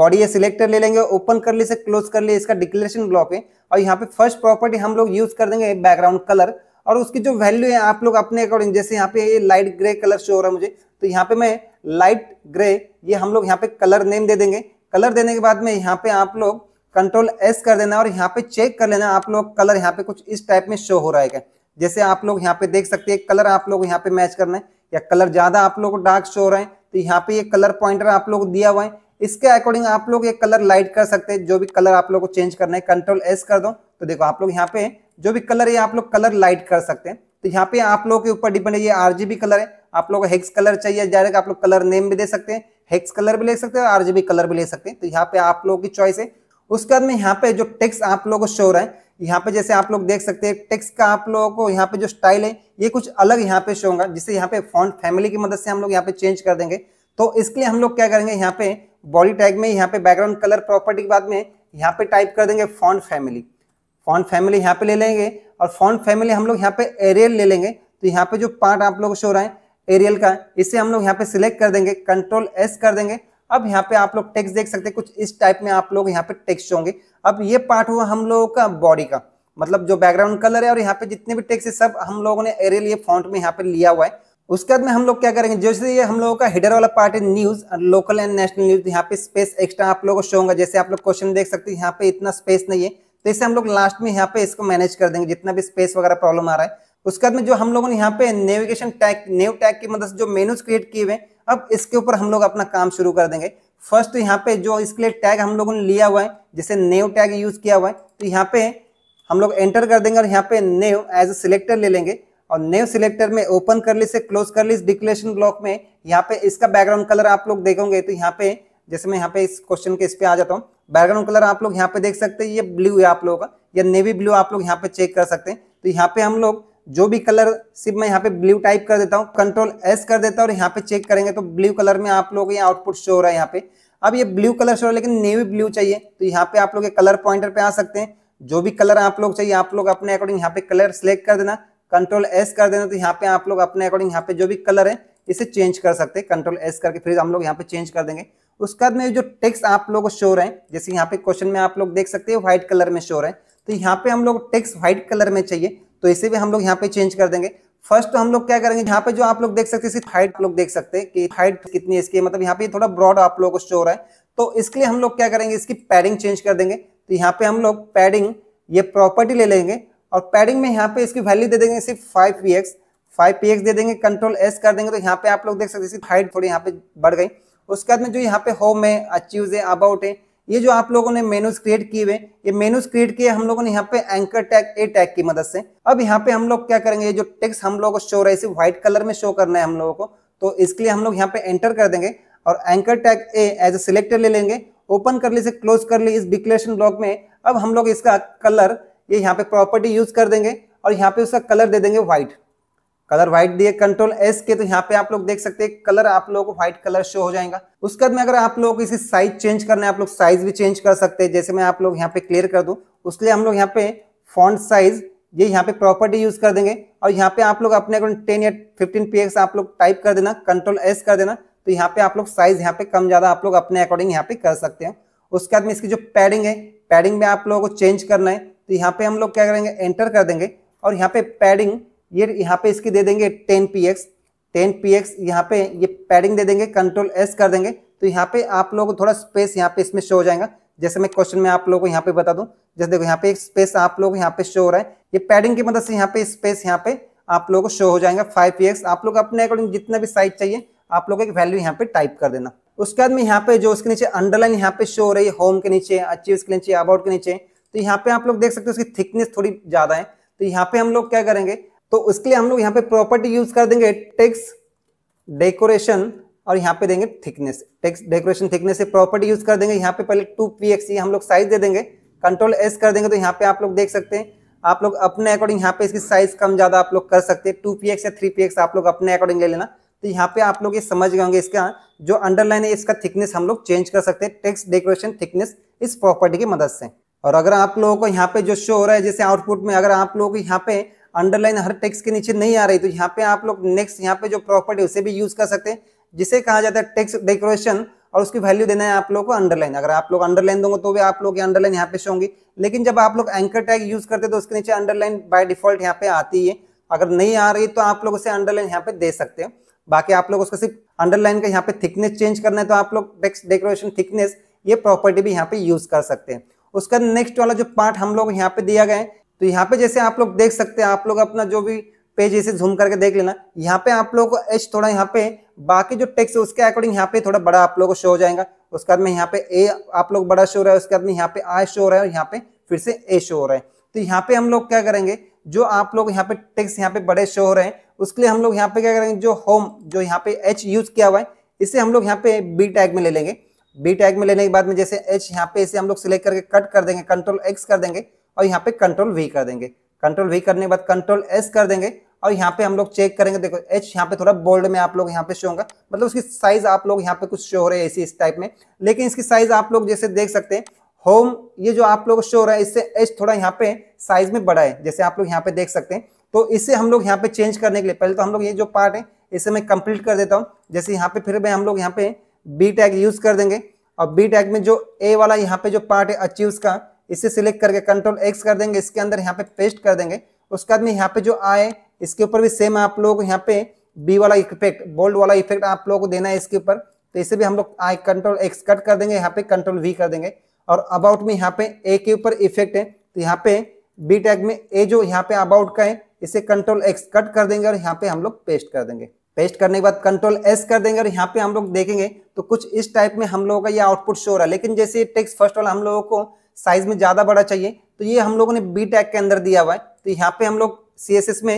बॉडी ये सिलेक्टर ले लेंगे ओपन कर लिए से क्लोज कर लिए इसका डिक्लेरेशन ब्लॉक है और यहाँ पे फर्स्ट प्रॉपर्टी हम लोग यूज कर देंगे बैकग्राउंड कलर और उसकी जो वैल्यू है आप लोग अपने अकॉर्डिंग जैसे यहाँ पे ये लाइट ग्रे कलर शो हो रहा है मुझे तो यहाँ पे मैं लाइट ग्रे ये हम लोग यहाँ पे कलर नेम दे देंगे कलर देने के बाद में यहाँ पे आप लोग कंट्रोल एस कर देना और यहाँ पे चेक कर लेना आप लोग कलर यहाँ पे कुछ इस टाइप में शो हो रहा है क्या जैसे आप लोग यहाँ पे देख सकते हैं कलर आप लोग यहाँ पे मैच करना है या कलर ज्यादा आप लोग को डार्क शो हो रहे हैं तो यहाँ पे ये कलर पॉइंटर आप लोग दिया हुआ है इसके अकॉर्डिंग आप लोग ये कलर लाइट कर सकते हैं जो भी कलर आप लोग को चेंज करना है कंट्रोल एस कर दो तो देखो आप लोग यहाँ पे जो भी कलर है आप लोग कलर लाइट कर सकते हैं तो यहाँ पे आप लोग के ऊपर डिपेंड है ये आरजीबी कलर है आप लोग हेक्स कलर चाहिए डायरेक्ट आप लोग कलर नेम भी दे सकते हैं हेक्स कलर भी ले सकते हैं जी आरजीबी कलर भी ले सकते हैं तो यहाँ पे आप लोगों की चॉइस है उसके बाद में यहाँ पे जो टेक्स आप लोगों को शो रहा है यहाँ पे जैसे आप लोग देख सकते हैं टेक्स का आप लोगों को यहाँ पे जो स्टाइल है ये कुछ अलग यहाँ पे शो होगा जिससे यहाँ पे फॉन्ट फैमिली की मदद से हम लोग यहाँ पे चेंज कर देंगे तो इसके लिए हम लोग क्या करेंगे यहाँ पे बॉडी टैग में यहाँ पे बैकग्राउंड कलर प्रॉपर्टी के बाद में यहाँ पे टाइप कर देंगे फॉन्ट फैमिली फॉन्ट फैमिली यहाँ पे ले लेंगे और फॉन्ट फैमिली हम लोग यहाँ पे एरियल ले लेंगे तो यहाँ पे जो पार्ट आप लोग शो रहा है एरियल का इसे हम लोग यहाँ पे सिलेक्ट कर देंगे कंट्रोल एस कर देंगे अब यहाँ पे आप लोग टेक्स्ट देख सकते हैं कुछ इस टाइप में आप लोग यहाँ पे टेक्स्ट होंगे अब ये पार्ट हुआ हम लोगों का बॉडी का मतलब जो बैकग्राउंड कलर है और यहाँ पे जितने भी टेक्स्ट है सब हम लोगों ने एरियल ये फॉन्ट में यहाँ पे लिया हुआ है उसके बाद में हम लोग क्या करेंगे जैसे ये हम लोगों का हेडर वाला पार्ट है news local and national news यहाँ पे स्पेस एक्स्ट्रा आप लोगों को शो होगा जैसे आप लोग क्वेश्चन देख सकते हैं यहाँ पे इतना स्पेस नहीं है तो इसे हम लोग लास्ट में यहाँ पे इसको मैनेज कर देंगे जितना भी स्पेस वगैरह प्रॉब्लम आ रहा है उसके बाद में जो हम लोगों ने यहाँ पे नेविगेशन टैग नेव टैग की मदद मतलब से जो मेनूज क्रिएट किए हुए हैं अब इसके ऊपर हम लोग अपना काम शुरू कर देंगे फर्स्ट तो यहाँ पे जो इसके लिए टैग हम लोगों ने लिया हुआ है जैसे नेव टैग यूज किया हुआ है तो यहाँ पे हम लोग एंटर कर देंगे और यहाँ पे नेव एज ए सिलेक्टर ले लेंगे और नेव सिलेक्टर में ओपन कर ली से क्लोज कर ली डिक्लेरेशन ब्लॉक में यहाँ पे इसका बैकग्राउंड कलर आप लोग देखोगे तो यहाँ पे जैसे मैं यहाँ पे इस क्वेश्चन के इस पे आ जाता हूँ बैकग्राउंड कलर आप लोग यहाँ पे देख सकते हैं ये ब्लू है आप लोगों का या नेवी ब्लू आप लोग यहाँ पे चेक कर सकते हैं तो यहाँ पे हम लोग जो भी कलर सिर्फ मैं यहाँ पे ब्लू टाइप कर देता हूँ कंट्रोल एस कर देता हूँ और यहाँ पे चेक करेंगे तो ब्लू कलर में आप लोग ये आउटपुट शो हो रहा है यहाँ पे अब ये ब्लू कलर शो हो रहा है लेकिन नेवी ब्लू चाहिए तो यहाँ पे आप लोग ये कलर पॉइंटर पे आ सकते हैं जो भी कलर आप लोग चाहिए आप लोग अपने अकॉर्डिंग यहाँ पे कलर सेलेक्ट कर देना कंट्रोल एस कर देना तो यहाँ पे आप लोग अपने अकॉर्डिंग यहाँ पे जो भी कलर है इसे चेंज कर सकते हैं कंट्रोल एस करके फिर हम लोग यहाँ पे चेंज कर देंगे उसके बाद में जो टेक्स्ट आप लोग शो रहे हैं जैसे यहाँ पे क्वेश्चन में आप लोग देख सकते हैं व्हाइट कलर में शो रहे हैं तो यहाँ पे हम लोग टेक्स्ट व्हाइट कलर में चाहिए तो इसे भी हम लोग यहाँ पे चेंज कर देंगे फर्स्ट तो हम लोग क्या करेंगे यहाँ पे जो आप लोग देख सकते हैं सिर्फ हाइट लोग देख सकते हैं कि हाइट कितनी है इसकी मतलब यहाँ पे थोड़ा ब्रॉड आप लोगों को शो रहा है तो इसके लिए हम लोग क्या करेंगे इसकी पैडिंग चेंज कर देंगे तो यहाँ पे हम लोग पैडिंग ये प्रॉपर्टी ले लेंगे और पैडिंग में यहाँ पे इसकी वैल्यू दे देंगे सिर्फ five P X five P X दे देंगे कंट्रोल एस कर देंगे तो यहाँ पे आप लोग देख सकते हैं सिर्फ हाइट थोड़ी यहाँ पे बढ़ गई उसके बाद में जो यहाँ पे होम है अचीव है अबाउट है ये जो आप लोगों ने मेनूज क्रिएट किए हुए ये मेनूज क्रिएट किए हम लोगों ने यहाँ पे एंकर टैग ए टैग की मदद से अब यहाँ पे हम लोग क्या करेंगे ये जो टेक्स्ट हम लोगों को शो रहे व्हाइट कलर में शो करना है हम लोगों को तो इसके लिए हम लोग यहाँ पे एंटर कर देंगे और anchor tag A as A selector ले लेंगे ओपन कर ली से क्लोज कर ली इस डिक्लेरेशन ब्लॉक में अब हम लोग इसका कलर ये यहाँ पे प्रॉपर्टी यूज कर देंगे और यहाँ पे उसका कलर दे देंगे व्हाइट कलर व्हाइट दिए कंट्रोल एस के तो यहाँ पे आप लोग देख सकते हैं कलर आप लोगों को व्हाइट कलर शो हो जाएगा उसके बाद में अगर आप लोग इसे साइज चेंज करना है आप लोग साइज भी चेंज कर सकते हैं जैसे मैं आप लोग यहाँ पे क्लियर कर दू उसके लिए हम लोग यहाँ पे फॉन्ट साइज ये यहाँ पे प्रॉपर्टी यूज कर देंगे और यहाँ पे आप लोग अपने अकॉर्डिंग टेन या फिफ्टीन पी आप लोग टाइप कर देना कंट्रोल एस कर देना तो यहाँ पे आप लोग साइज यहाँ पे कम ज्यादा आप लोग अपने अकॉर्डिंग यहाँ पे कर सकते हैं उसके बाद में इसकी जो पैडिंग है पैडिंग में आप लोगों को चेंज करना है तो यहाँ पे हम लोग क्या करेंगे एंटर कर देंगे और यहाँ पे पैडिंग ये यहाँ पे इसकी दे देंगे ten P X ten P X यहाँ पे ये पैडिंग दे देंगे कंट्रोल एस कर देंगे तो यहाँ पे आप लोगों को थोड़ा स्पेस यहाँ पे इसमें शो हो जाएगा जैसे मैं क्वेश्चन में आप लोगों को यहाँ पे बता दूं जैसे देखो यहाँ पे एक स्पेस आप लोग यहाँ पे शो हो रहा है ये पैडिंग की मदद मतलब से यहाँ पे स्पेस यहाँ पे आप लोगों को शो हो जाएगा फाइव पी एक्स आप लोग अपने अकॉर्डिंग जितना भी साइज चाहिए आप लोग एक वैल्यू यहाँ पे टाइप कर देना उसके बाद में यहाँ पे जो उसके नीचे अंडरलाइन यहाँ पे शो हो रही है होम के नीचे अच्छी उसके नीचे अबाउट के नीचे तो यहाँ पे आप लोग देख सकते हो उसकी थिकनेस थोड़ी ज़्यादा है तो यहाँ पे हम लोग क्या करेंगे तो उसके लिए हम लोग यहाँ पे प्रॉपर्टी यूज कर देंगे टेक्स डेकोरेशन और यहाँ पे देंगे थिकनेस टेक्स डेकोरेशन थिकनेस से प्रॉपर्टी यूज कर देंगे यहाँ पे पहले टू पी एक्स हम लोग साइज दे देंगे कंट्रोल एस कर देंगे तो यहाँ पे आप लोग देख सकते हैं आप लोग अपने अकॉर्डिंग यहाँ पे इसकी साइज कम ज्यादा आप लोग कर सकते हैं टू पी एक्स या थ्री पी एक्स आप लोग अपने अकॉर्डिंग ले लेना तो यहाँ पे आप लोग ये समझ गए होंगे इसका जो अंडरलाइन है इसका थिकनेस हम लोग चेंज कर सकते हैं टेक्स डेकोरेशन थिकनेस इस प्रॉपर्टी की मदद से और अगर आप लोगों को यहाँ पे जो शो हो रहा है जैसे आउटपुट में अगर आप लोगों को यहाँ पे अंडरलाइन हर टेक्स्ट के नीचे नहीं आ रही तो यहाँ पे आप लोग नेक्स्ट यहाँ पे जो प्रॉपर्टी उसे भी यूज कर सकते हैं जिसे कहा जाता है टेक्स्ट डेकोरेशन और उसकी वैल्यू देना है आप लोग को अंडरलाइन अगर आप लोग अंडरलाइन दोगे तो भी आप लोग अंडरलाइन यहाँ पे शो होंगी लेकिन जब आप लोग एंकर टैग यूज करते तो उसके नीचे अंडरलाइन बाय डिफॉल्ट यहाँ पे आती है अगर नहीं आ रही तो आप लोग उसे अंडरलाइन यहाँ पे दे सकते हैं बाकी आप लोग उसका सिर्फ अंडरलाइन का यहाँ पे थिकनेस चेंज करना है तो आप लोग टेक्स डेकोरेशन थिकनेस ये प्रॉपर्टी भी यहाँ पे यूज कर सकते हैं उसका नेक्स्ट वाला जो पार्ट हम लोग यहाँ पे दिया गया है तो यहाँ पे जैसे आप लोग देख सकते हैं आप लोग अपना जो भी पेज ऐसे जूम करके देख लेना यहाँ पे आप लोग को एच थोड़ा यहाँ पे बाकी जो टेक्स है उसके अकॉर्डिंग यहाँ पे थोड़ा बड़ा आप लोग को शो हो जाएगा उसके बाद में यहाँ पे ए आप लोग बड़ा शो हो रहा है उसके बाद में यहाँ पे आई शो हो रहा है और यहाँ पे फिर से ए शो हो रहा है तो यहाँ पे हम लोग क्या करेंगे जो आप लोग यहाँ पे टेक्स यहाँ पे बड़े शो हो रहे हैं उसके लिए हम लोग यहाँ पे क्या करेंगे जो होम जो यहाँ पे एच यूज किया हुआ है इसे हम लोग यहाँ पे बी टैग में ले लेंगे बी टैग में लेने के बाद में जैसे एच यहाँ पे इसे हम लोग सिलेक्ट करके कट कर देंगे कंट्रोल एक्स कर देंगे और यहाँ पे कंट्रोल वी कर देंगे कंट्रोल वी करने के बाद कंट्रोल एस कर देंगे और यहाँ पे हम लोग चेक करेंगे देखो एच यहाँ पे थोड़ा बोल्ड में आप लोग यहाँ पे शो होगा मतलब उसकी साइज आप लोग यहाँ पे कुछ शो हो रहे हैं ऐसी इस टाइप में लेकिन इसकी साइज आप लोग जैसे देख सकते हैं होम ये जो आप लोग शो हो रहा है इससे एच थोड़ा यहाँ पे साइज में बड़ा है जैसे आप लोग यहाँ पे देख सकते हैं तो इसे हम लोग यहाँ पे चेंज करने के लिए पहले तो हम लोग ये जो पार्ट है इसे मैं कंप्लीट कर देता हूँ जैसे यहाँ पे फिर मैं हम लोग यहाँ पे बी टैग यूज कर देंगे और बी टैग में जो ए वाला यहाँ पे जो पार्ट है अचीव का इसे सिलेक्ट करके कंट्रोल एक्स कर देंगे इसके अंदर यहाँ पे पेस्ट कर देंगे उसके बाद में यहाँ पे जो आए इसके ऊपर भी सेम आप लोग यहाँ पे बी वाला इफेक्ट बोल्ड वाला इफेक्ट आप लोगों को देना है इसके ऊपर तो इसे भी हम लोग आई कंट्रोल एक्स कट कर देंगे यहाँ पे कंट्रोल वी कर देंगे और अबाउट में यहाँ पे ए के ऊपर इफेक्ट है तो यहाँ पे बी टैग में ए जो यहाँ पे अबाउट का है इसे कंट्रोल एक्स कट कर देंगे और यहाँ पे हम लोग पेस्ट कर देंगे पेस्ट करने के बाद कंट्रोल एस कर देंगे और यहाँ पे हम लोग देखेंगे तो कुछ इस टाइप में हम लोगों का ये आउटपुट शो हो रहा है लेकिन जैसे टेक्स्ट फर्स्ट वाला हम लोगों को साइज में ज़्यादा बड़ा चाहिए तो ये हम लोगों ने बी टैग के अंदर दिया हुआ है तो यहाँ पे हम लोग सी में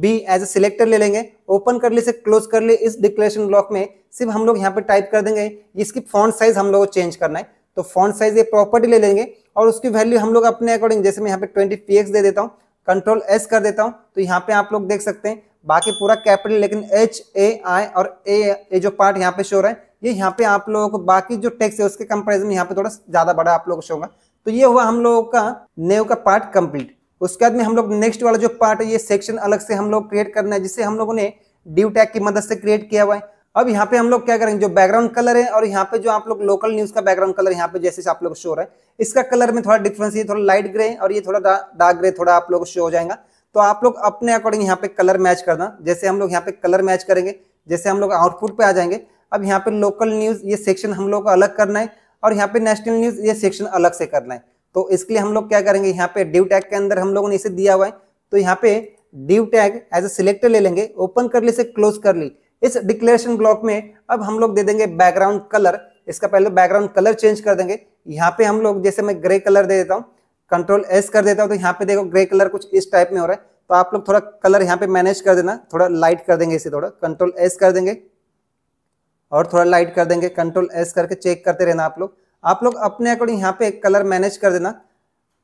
बी एज ए सिलेक्टर ले लेंगे ओपन कर ले से क्लोज कर ले इस डिक्लेरेशन ब्लॉक में सिर्फ हम लोग यहाँ पे टाइप कर देंगे इसकी फॉन्ट साइज हम लोग को चेंज करना है तो फॉन्ट साइज ये प्रॉपर्टी ले लेंगे और उसकी वैल्यू हम लोग अपने अकॉर्डिंग जैसे मैं यहाँ पे ट्वेंटी पी दे देता हूँ कंट्रोल एस कर देता हूँ तो यहाँ पे आप लोग देख सकते हैं बाकी पूरा कैपिटल लेकिन एच ए आई और ए ये जो पार्ट यहाँ पे शो रहा है ये यहाँ पे आप लोगों को बाकी जो टैक्स है उसके कंपेरिजन यहाँ पे थोड़ा ज़्यादा बड़ा आप लोगों को शो होगा तो ये हुआ हम लोगों का नेव का पार्ट कंप्लीट उसके बाद में हम लोग नेक्स्ट वाला जो पार्ट है ये सेक्शन अलग से हम लोग क्रिएट करना है जिसे हम लोगों ने ड्यू टैग की मदद से क्रिएट किया हुआ है अब यहाँ पे हम लोग क्या करेंगे जो बैकग्राउंड कलर है और यहाँ पे जो आप लोग लोकल न्यूज का बैकग्राउंड कलर यहाँ पे जैसे आप लोग शो रहा है इसका कलर में थोड़ा डिफरेंस ये थोड़ा लाइट ग्रे और ये थोड़ा डार्क ग्रे थोड़ा आप लोग शो हो जाएगा तो आप लोग अपने अकॉर्डिंग यहाँ पे कलर मैच करना जैसे हम लोग यहाँ पे कलर मैच करेंगे जैसे हम लोग आउटपुट पे आ जाएंगे अब यहाँ पे लोकल न्यूज ये सेक्शन हम लोग को अलग करना है और यहाँ पे नेशनल न्यूज ये सेक्शन अलग से करना है तो इसके लिए हम लोग क्या करेंगे यहाँ पे ड्यू टैग के अंदर हम लोगों ने इसे दिया हुआ है तो यहाँ पे ड्यू टैग एज ए सिलेक्टर ले लेंगे ओपन कर ली से क्लोज कर ली इस डिक्लेरेशन ब्लॉक में अब हम लोग दे देंगे बैकग्राउंड कलर इसका पहले बैकग्राउंड कलर चेंज कर देंगे यहाँ पे हम लोग जैसे मैं ग्रे कलर दे देता हूँ कंट्रोल एस कर देता हूँ तो यहाँ पे देखो ग्रे कलर कुछ इस टाइप में हो रहा है तो आप लोग थोड़ा कलर यहाँ पे मैनेज कर देना थोड़ा लाइट कर देंगे इसे थोड़ा कंट्रोल एस कर देंगे और थोड़ा लाइट कर देंगे कंट्रोल एस करके चेक करते रहना आप लोग आप लोग अपने अकॉर्डिंग यहाँ पे कलर मैनेज कर देना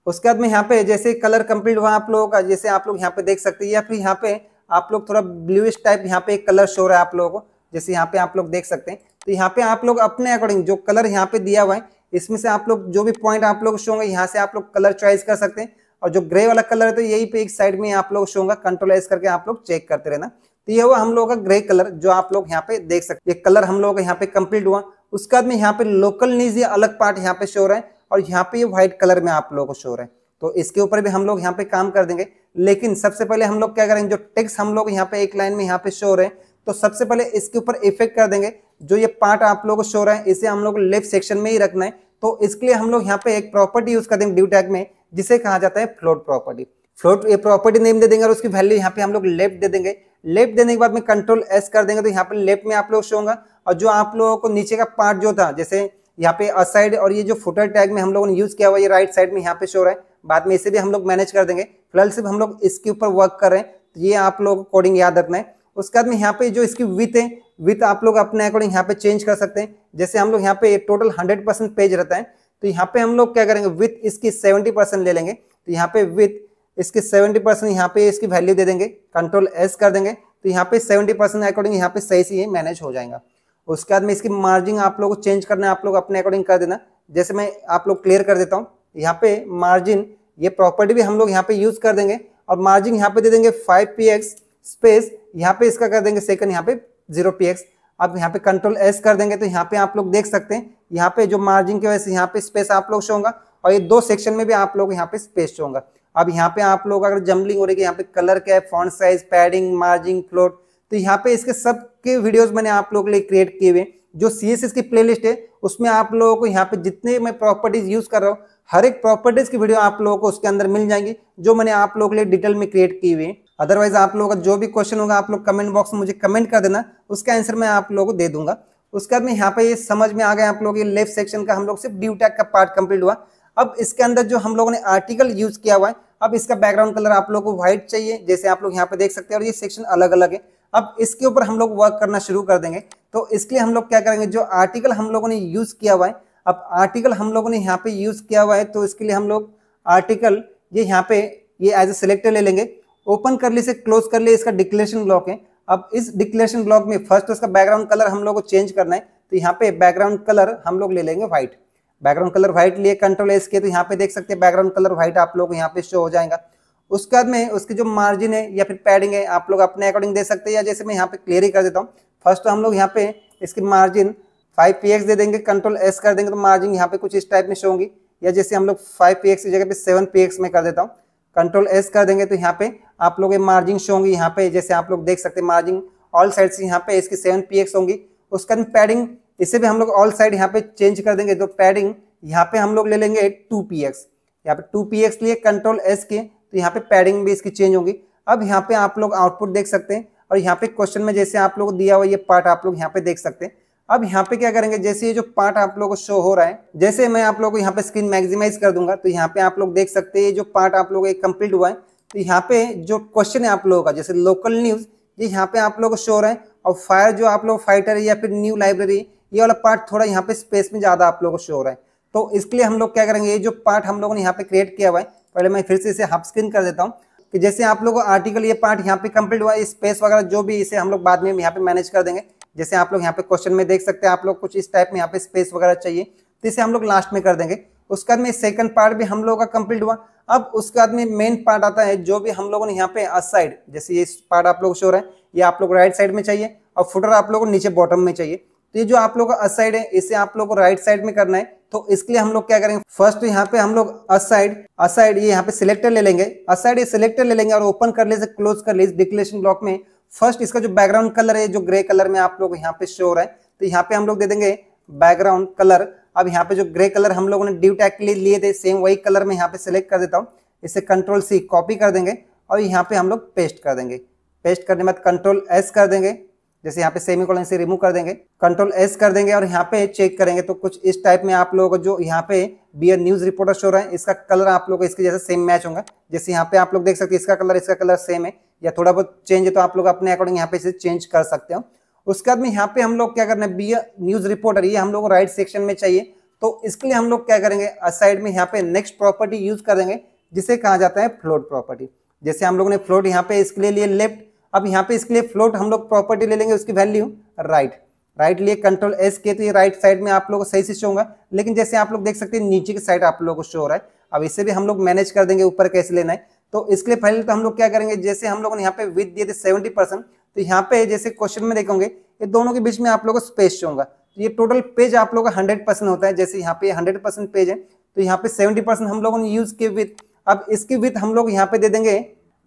उसके बाद में यहाँ पे जैसे कलर कंप्लीट हुआ आप लोगों का जैसे आप लोग यहाँ पे देख सकते हैं या फिर यहाँ पे आप लोग थोड़ा ब्लूइश टाइप यहाँ पे एक कलर शो रहा है आप लोगों को जैसे यहाँ पे आप लोग देख सकते हैं तो यहाँ पे आप लोग अपने अकॉर्डिंग जो कलर यहाँ पे दिया हुआ है इसमें से आप लोग जो भी पॉइंट आप लोग शो होंगे यहाँ से आप लोग कलर चॉइस कर सकते हैं और जो ग्रे वाला कलर है तो यही पे एक साइड में आप लोग शो होगा कंट्रोल एस करके आप लोग चेक करते रहना तो ये हुआ हम लोगों का ग्रे कलर जो आप लोग यहाँ पे देख सकते हैं कलर हम लोगों का यहाँ पे कंप्लीट हुआ उसके बाद में यहाँ पे लोकल नीज ये अलग पार्ट यहाँ पे शो रहा है और यहाँ पे ये व्हाइट कलर में आप लोगों को शो रहा है तो इसके ऊपर भी हम लोग यहाँ पे काम कर देंगे लेकिन सबसे पहले हम लोग क्या करेंगे जो टेक्स हम लोग यहाँ पे एक लाइन में यहाँ पे शो रहे हैं तो सबसे पहले इसके ऊपर इफेक्ट कर देंगे जो ये पार्ट आप लोगों को शो रहा है इसे हम लोग लेफ्ट सेक्शन में ही रखना है तो इसके लिए हम लोग यहाँ पे एक प्रॉपर्टी यूज कर देंगे ड्यू टैग में जिसे कहा जाता है फ्लोट प्रॉपर्टी फ्लोट ये प्रॉपर्टी नेम दे देंगे और उसकी वैल्यू यहाँ पे हम लोग लेफ्ट दे देंगे लेफ्ट देने के बाद में कंट्रोल एस कर देंगे तो यहाँ पर लेफ्ट में आप लोग शो होगा और जो आप लोगों को नीचे का पार्ट जो था जैसे यहाँ पे असाइड और ये जो फुटर टैग में हम लोगों ने यूज किया हुआ ये राइट साइड में यहाँ पे शो रहा है बाद में इसे भी हम लोग मैनेज कर देंगे फिलहाल सिर्फ हम लोग इसके ऊपर वर्क कर रहे हैं तो ये आप लोगों को कोडिंग याद रखना है उसके बाद में यहाँ पे जो इसकी विथ है विथ आप लोग अपने अकॉर्डिंग यहाँ पे चेंज कर सकते हैं जैसे हम लोग यहाँ पे टोटल हंड्रेड परसेंट पेज रहता है तो यहाँ पे हम लोग क्या करेंगे विथ इसकी सेवेंटी परसेंट ले लेंगे तो यहाँ पे विथ इसके 70 परसेंट यहाँ पे इसकी वैल्यू दे देंगे कंट्रोल एस कर देंगे तो यहाँ पे 70 परसेंट अकॉर्डिंग यहाँ पे सही से ये मैनेज हो जाएगा उसके बाद में इसकी मार्जिन आप लोग को चेंज करना है आप लोग अपने अकॉर्डिंग कर देना जैसे मैं आप लोग क्लियर कर देता हूँ यहाँ पे मार्जिन ये प्रॉपर्टी भी हम लोग यहाँ पे यूज कर देंगे और मार्जिन यहाँ पे दे देंगे फाइव पी एक्स स्पेस यहाँ पे इसका कर देंगे सेकंड यहाँ पे जीरो पी एक्स अब यहाँ पे कंट्रोल एस कर देंगे तो यहाँ पे आप लोग देख सकते हैं यहाँ पे जो मार्जिन की वजह से यहाँ पे स्पेस आप लोग शो होगा और ये दो सेक्शन में भी आप लोग यहाँ पे स्पेस शो होगा अब यहाँ पे आप लोग अगर जम्बलिंग हो रही है यहाँ पे कलर के font size padding margin float तो यहाँ पे इसके सब के वीडियोस मैंने आप लोगों के लिए क्रिएट किए हुए जो सी एस की प्लेलिस्ट है उसमें आप लोगों को यहाँ पे जितने मैं प्रॉपर्टीज यूज कर रहा हूँ हर एक प्रॉपर्टीज की वीडियो आप लोगों को उसके अंदर मिल जाएंगी जो मैंने आप लोगों के लिए डिटेल में क्रिएट किए हुए अदरवाइज आप लोगों का जो भी क्वेश्चन होगा आप लोग कमेंट बॉक्स में मुझे कमेंट कर देना उसका आंसर मैं आप लोगों को दे दूंगा उसके बाद में यहाँ पे ये समझ में आ गया आप लोग ये लेफ्ट सेक्शन का हम लोग सिर्फ ड्यू टैग का पार्ट कंप्लीट हुआ अब इसके अंदर जो हम लोगों ने आर्टिकल यूज किया हुआ है अब इसका बैकग्राउंड कलर आप लोगों को व्हाइट चाहिए जैसे आप लोग यहाँ पे देख सकते हैं और ये सेक्शन अलग अलग है अब इसके ऊपर हम लोग वर्क करना शुरू कर देंगे तो इसके लिए हम लोग क्या करेंगे जो आर्टिकल हम लोगों ने यूज किया हुआ है अब आर्टिकल हम लोगों ने यहाँ पे यूज किया हुआ है तो इसके लिए हम लोग आर्टिकल ये यहाँ पे ये एज ए सिलेक्टर ले लेंगे ओपन कर लिए से क्लोज कर लिए इसका डिक्लेरेशन ब्लॉक है अब इस डिक्लेरेशन ब्लॉक में फर्स्ट तो इसका बैकग्राउंड कलर हम लोग को चेंज करना है तो यहाँ पे बैकग्राउंड कलर हम लोग ले लेंगे व्हाइट बैकग्राउंड कलर व्हाइट लिए कंट्रोल एस के तो यहाँ पे देख सकते हैं बैकग्राउंड कलर व्हाइट आप लोग यहाँ पे शो हो जाएगा उसके बाद में उसकी जो मार्जिन है या फिर पैडिंग है आप लोग अपने अकॉर्डिंग दे सकते हैं या जैसे मैं यहाँ पे क्लियर ही कर देता हूँ फर्स्ट तो हम लोग यहाँ पे इसकी मार्जिन फाइव पी एक्स दे देंगे कंट्रोल एस कर देंगे तो मार्जिन यहाँ पे कुछ इस टाइप में शो होंगी या जैसे हम लोग फाइव पी एक्स की जगह पे सेवन पी में कर देता हूँ कंट्रोल एस कर देंगे तो यहाँ पे आप लोग ये मार्जिन शो होंगी यहाँ पे जैसे आप लोग देख सकते हैं मार्जिन ऑल साइड से यहाँ पे इसकी सेवन पी एक्स होंगी उसके बाद पैडिंग इसे भी हम लोग ऑल साइड यहाँ पे चेंज कर देंगे तो पैडिंग यहाँ पे हम लोग ले लेंगे टू पी एक्स यहाँ पे टू पी एक्स लिए कंट्रोल एस के तो यहाँ पे पैडिंग भी इसकी चेंज होगी अब यहाँ पे आप लोग आउटपुट देख सकते हैं और यहाँ पे क्वेश्चन में जैसे आप लोग दिया हुआ ये पार्ट आप लोग यहाँ पे देख सकते हैं अब यहाँ पे क्या करेंगे जैसे ये जो पार्ट आप लोग को शो हो रहा है जैसे मैं आप लोग को यहाँ पे स्क्रीन मैक्सिमाइज कर दूंगा तो यहाँ पे आप लोग देख सकते हैं ये जो पार्ट आप लोग कंप्लीट हुआ है तो यहाँ पे जो क्वेश्चन है आप लोगों का जैसे लोकल न्यूज ये यहाँ पे आप लोग को शो हो रहा है और फायर जो आप लोग फाइटर या फिर न्यू लाइब्रेरी ये वाला पार्ट थोड़ा यहाँ पे स्पेस में ज़्यादा आप लोगों को शो हो रहा है तो इसके लिए हम लोग क्या करेंगे ये जो पार्ट हम लोगों ने यहाँ पे क्रिएट किया हुआ है पहले मैं फिर से इसे हाफ स्क्रीन कर देता हूँ कि जैसे आप लोगों को आर्टिकल ये पार्ट यहाँ पे कंप्लीट हुआ है स्पेस वगैरह जो भी इसे हम लोग बाद में यहाँ पे मैनेज कर देंगे जैसे आप लोग यहाँ पे क्वेश्चन में देख सकते हैं आप लोग कुछ इस टाइप में यहाँ पे स्पेस वगैरह चाहिए तो इसे हम लोग लास्ट में कर देंगे उसके बाद में सेकंड पार्ट भी हम लोगों का कंप्लीट हुआ अब उसके बाद में मेन पार्ट आता है जो भी हम लोगों ने यहाँ पे साइड जैसे ये पार्ट आप लोग शो रहा है ये आप लोग राइट साइड में चाहिए और फुटर आप लोगों को नीचे बॉटम में चाहिए तो ये जो आप लोग का अस साइड है इसे आप लोग को राइट साइड में करना है तो इसके लिए हम लोग क्या करेंगे फर्स्ट तो यहाँ पे हम लोग असाइड असाइड ये यहाँ पे सिलेक्टर ले लेंगे असाइड ये सिलेक्टर ले लेंगे और ओपन कर ले क्लोज कर ले इस डिक्लेशन ब्लॉक में फर्स्ट इसका जो बैकग्राउंड कलर है जो ग्रे कलर में आप लोग यहाँ पे शो हो रहा है तो यहाँ पे हम लोग दे देंगे बैकग्राउंड कलर अब यहाँ पे जो ग्रे कलर हम लोगों ने ड्यू टैग के लिए लिए थे सेम वही कलर में यहाँ पे सिलेक्ट कर देता हूँ इसे कंट्रोल सी कॉपी कर देंगे और यहाँ पे हम लोग पेस्ट कर देंगे पेस्ट करने के बाद कंट्रोल एस कर देंगे जैसे यहाँ पे सेमी कॉलन से रिमूव कर देंगे कंट्रोल एस कर देंगे और यहाँ पे चेक करेंगे तो कुछ इस टाइप में आप लोगों को जो यहाँ पे बियर न्यूज रिपोर्टर शो रहा है इसका कलर आप लोग इसके जैसे सेम मैच होगा जैसे यहाँ पे आप लोग देख सकते हैं इसका कलर इसका कलर सेम है या थोड़ा बहुत चेंज है तो आप लोग अपने अकॉर्डिंग यहाँ पे इसे चेंज कर सकते हो उसके बाद में यहाँ पे हम लोग क्या करना है एर न्यूज रिपोर्टर ये हम लोग को राइट सेक्शन में चाहिए तो इसके लिए हम लोग क्या करेंगे साइड में यहाँ पे नेक्स्ट प्रॉपर्टी यूज करेंगे जिसे कहा जाता है फ्लोट प्रॉपर्टी जैसे हम लोगों ने फ्लोट यहाँ पे इसके लिए लेफ्ट अब यहाँ पे इसके लिए फ्लोट हम लोग प्रॉपर्टी ले लेंगे उसकी वैल्यू राइट राइट लिए कंट्रोल एस के तो ये राइट साइड में आप लोगों को सही से शो होगा लेकिन जैसे आप लोग देख सकते हैं नीचे की साइड आप लोगों को शो हो रहा है अब इसे भी हम लोग मैनेज कर देंगे ऊपर कैसे लेना है तो इसके लिए पहले तो हम लोग क्या करेंगे जैसे हम लोगों ने यहाँ पे विद दिए थे सेवेंटी परसेंट तो यहाँ पे जैसे क्वेश्चन में देखोगे ये दोनों के बीच में आप लोगों को स्पेस शो होगा तो ये टोटल पेज आप लोगों का हंड्रेड परसेंट होता है जैसे यहाँ पे हंड्रेड परसेंट पेज है तो यहाँ पे सेवेंटी परसेंट हम लोगों ने यूज किए विथ अब इसकी विथ हम लोग यहाँ पे दे देंगे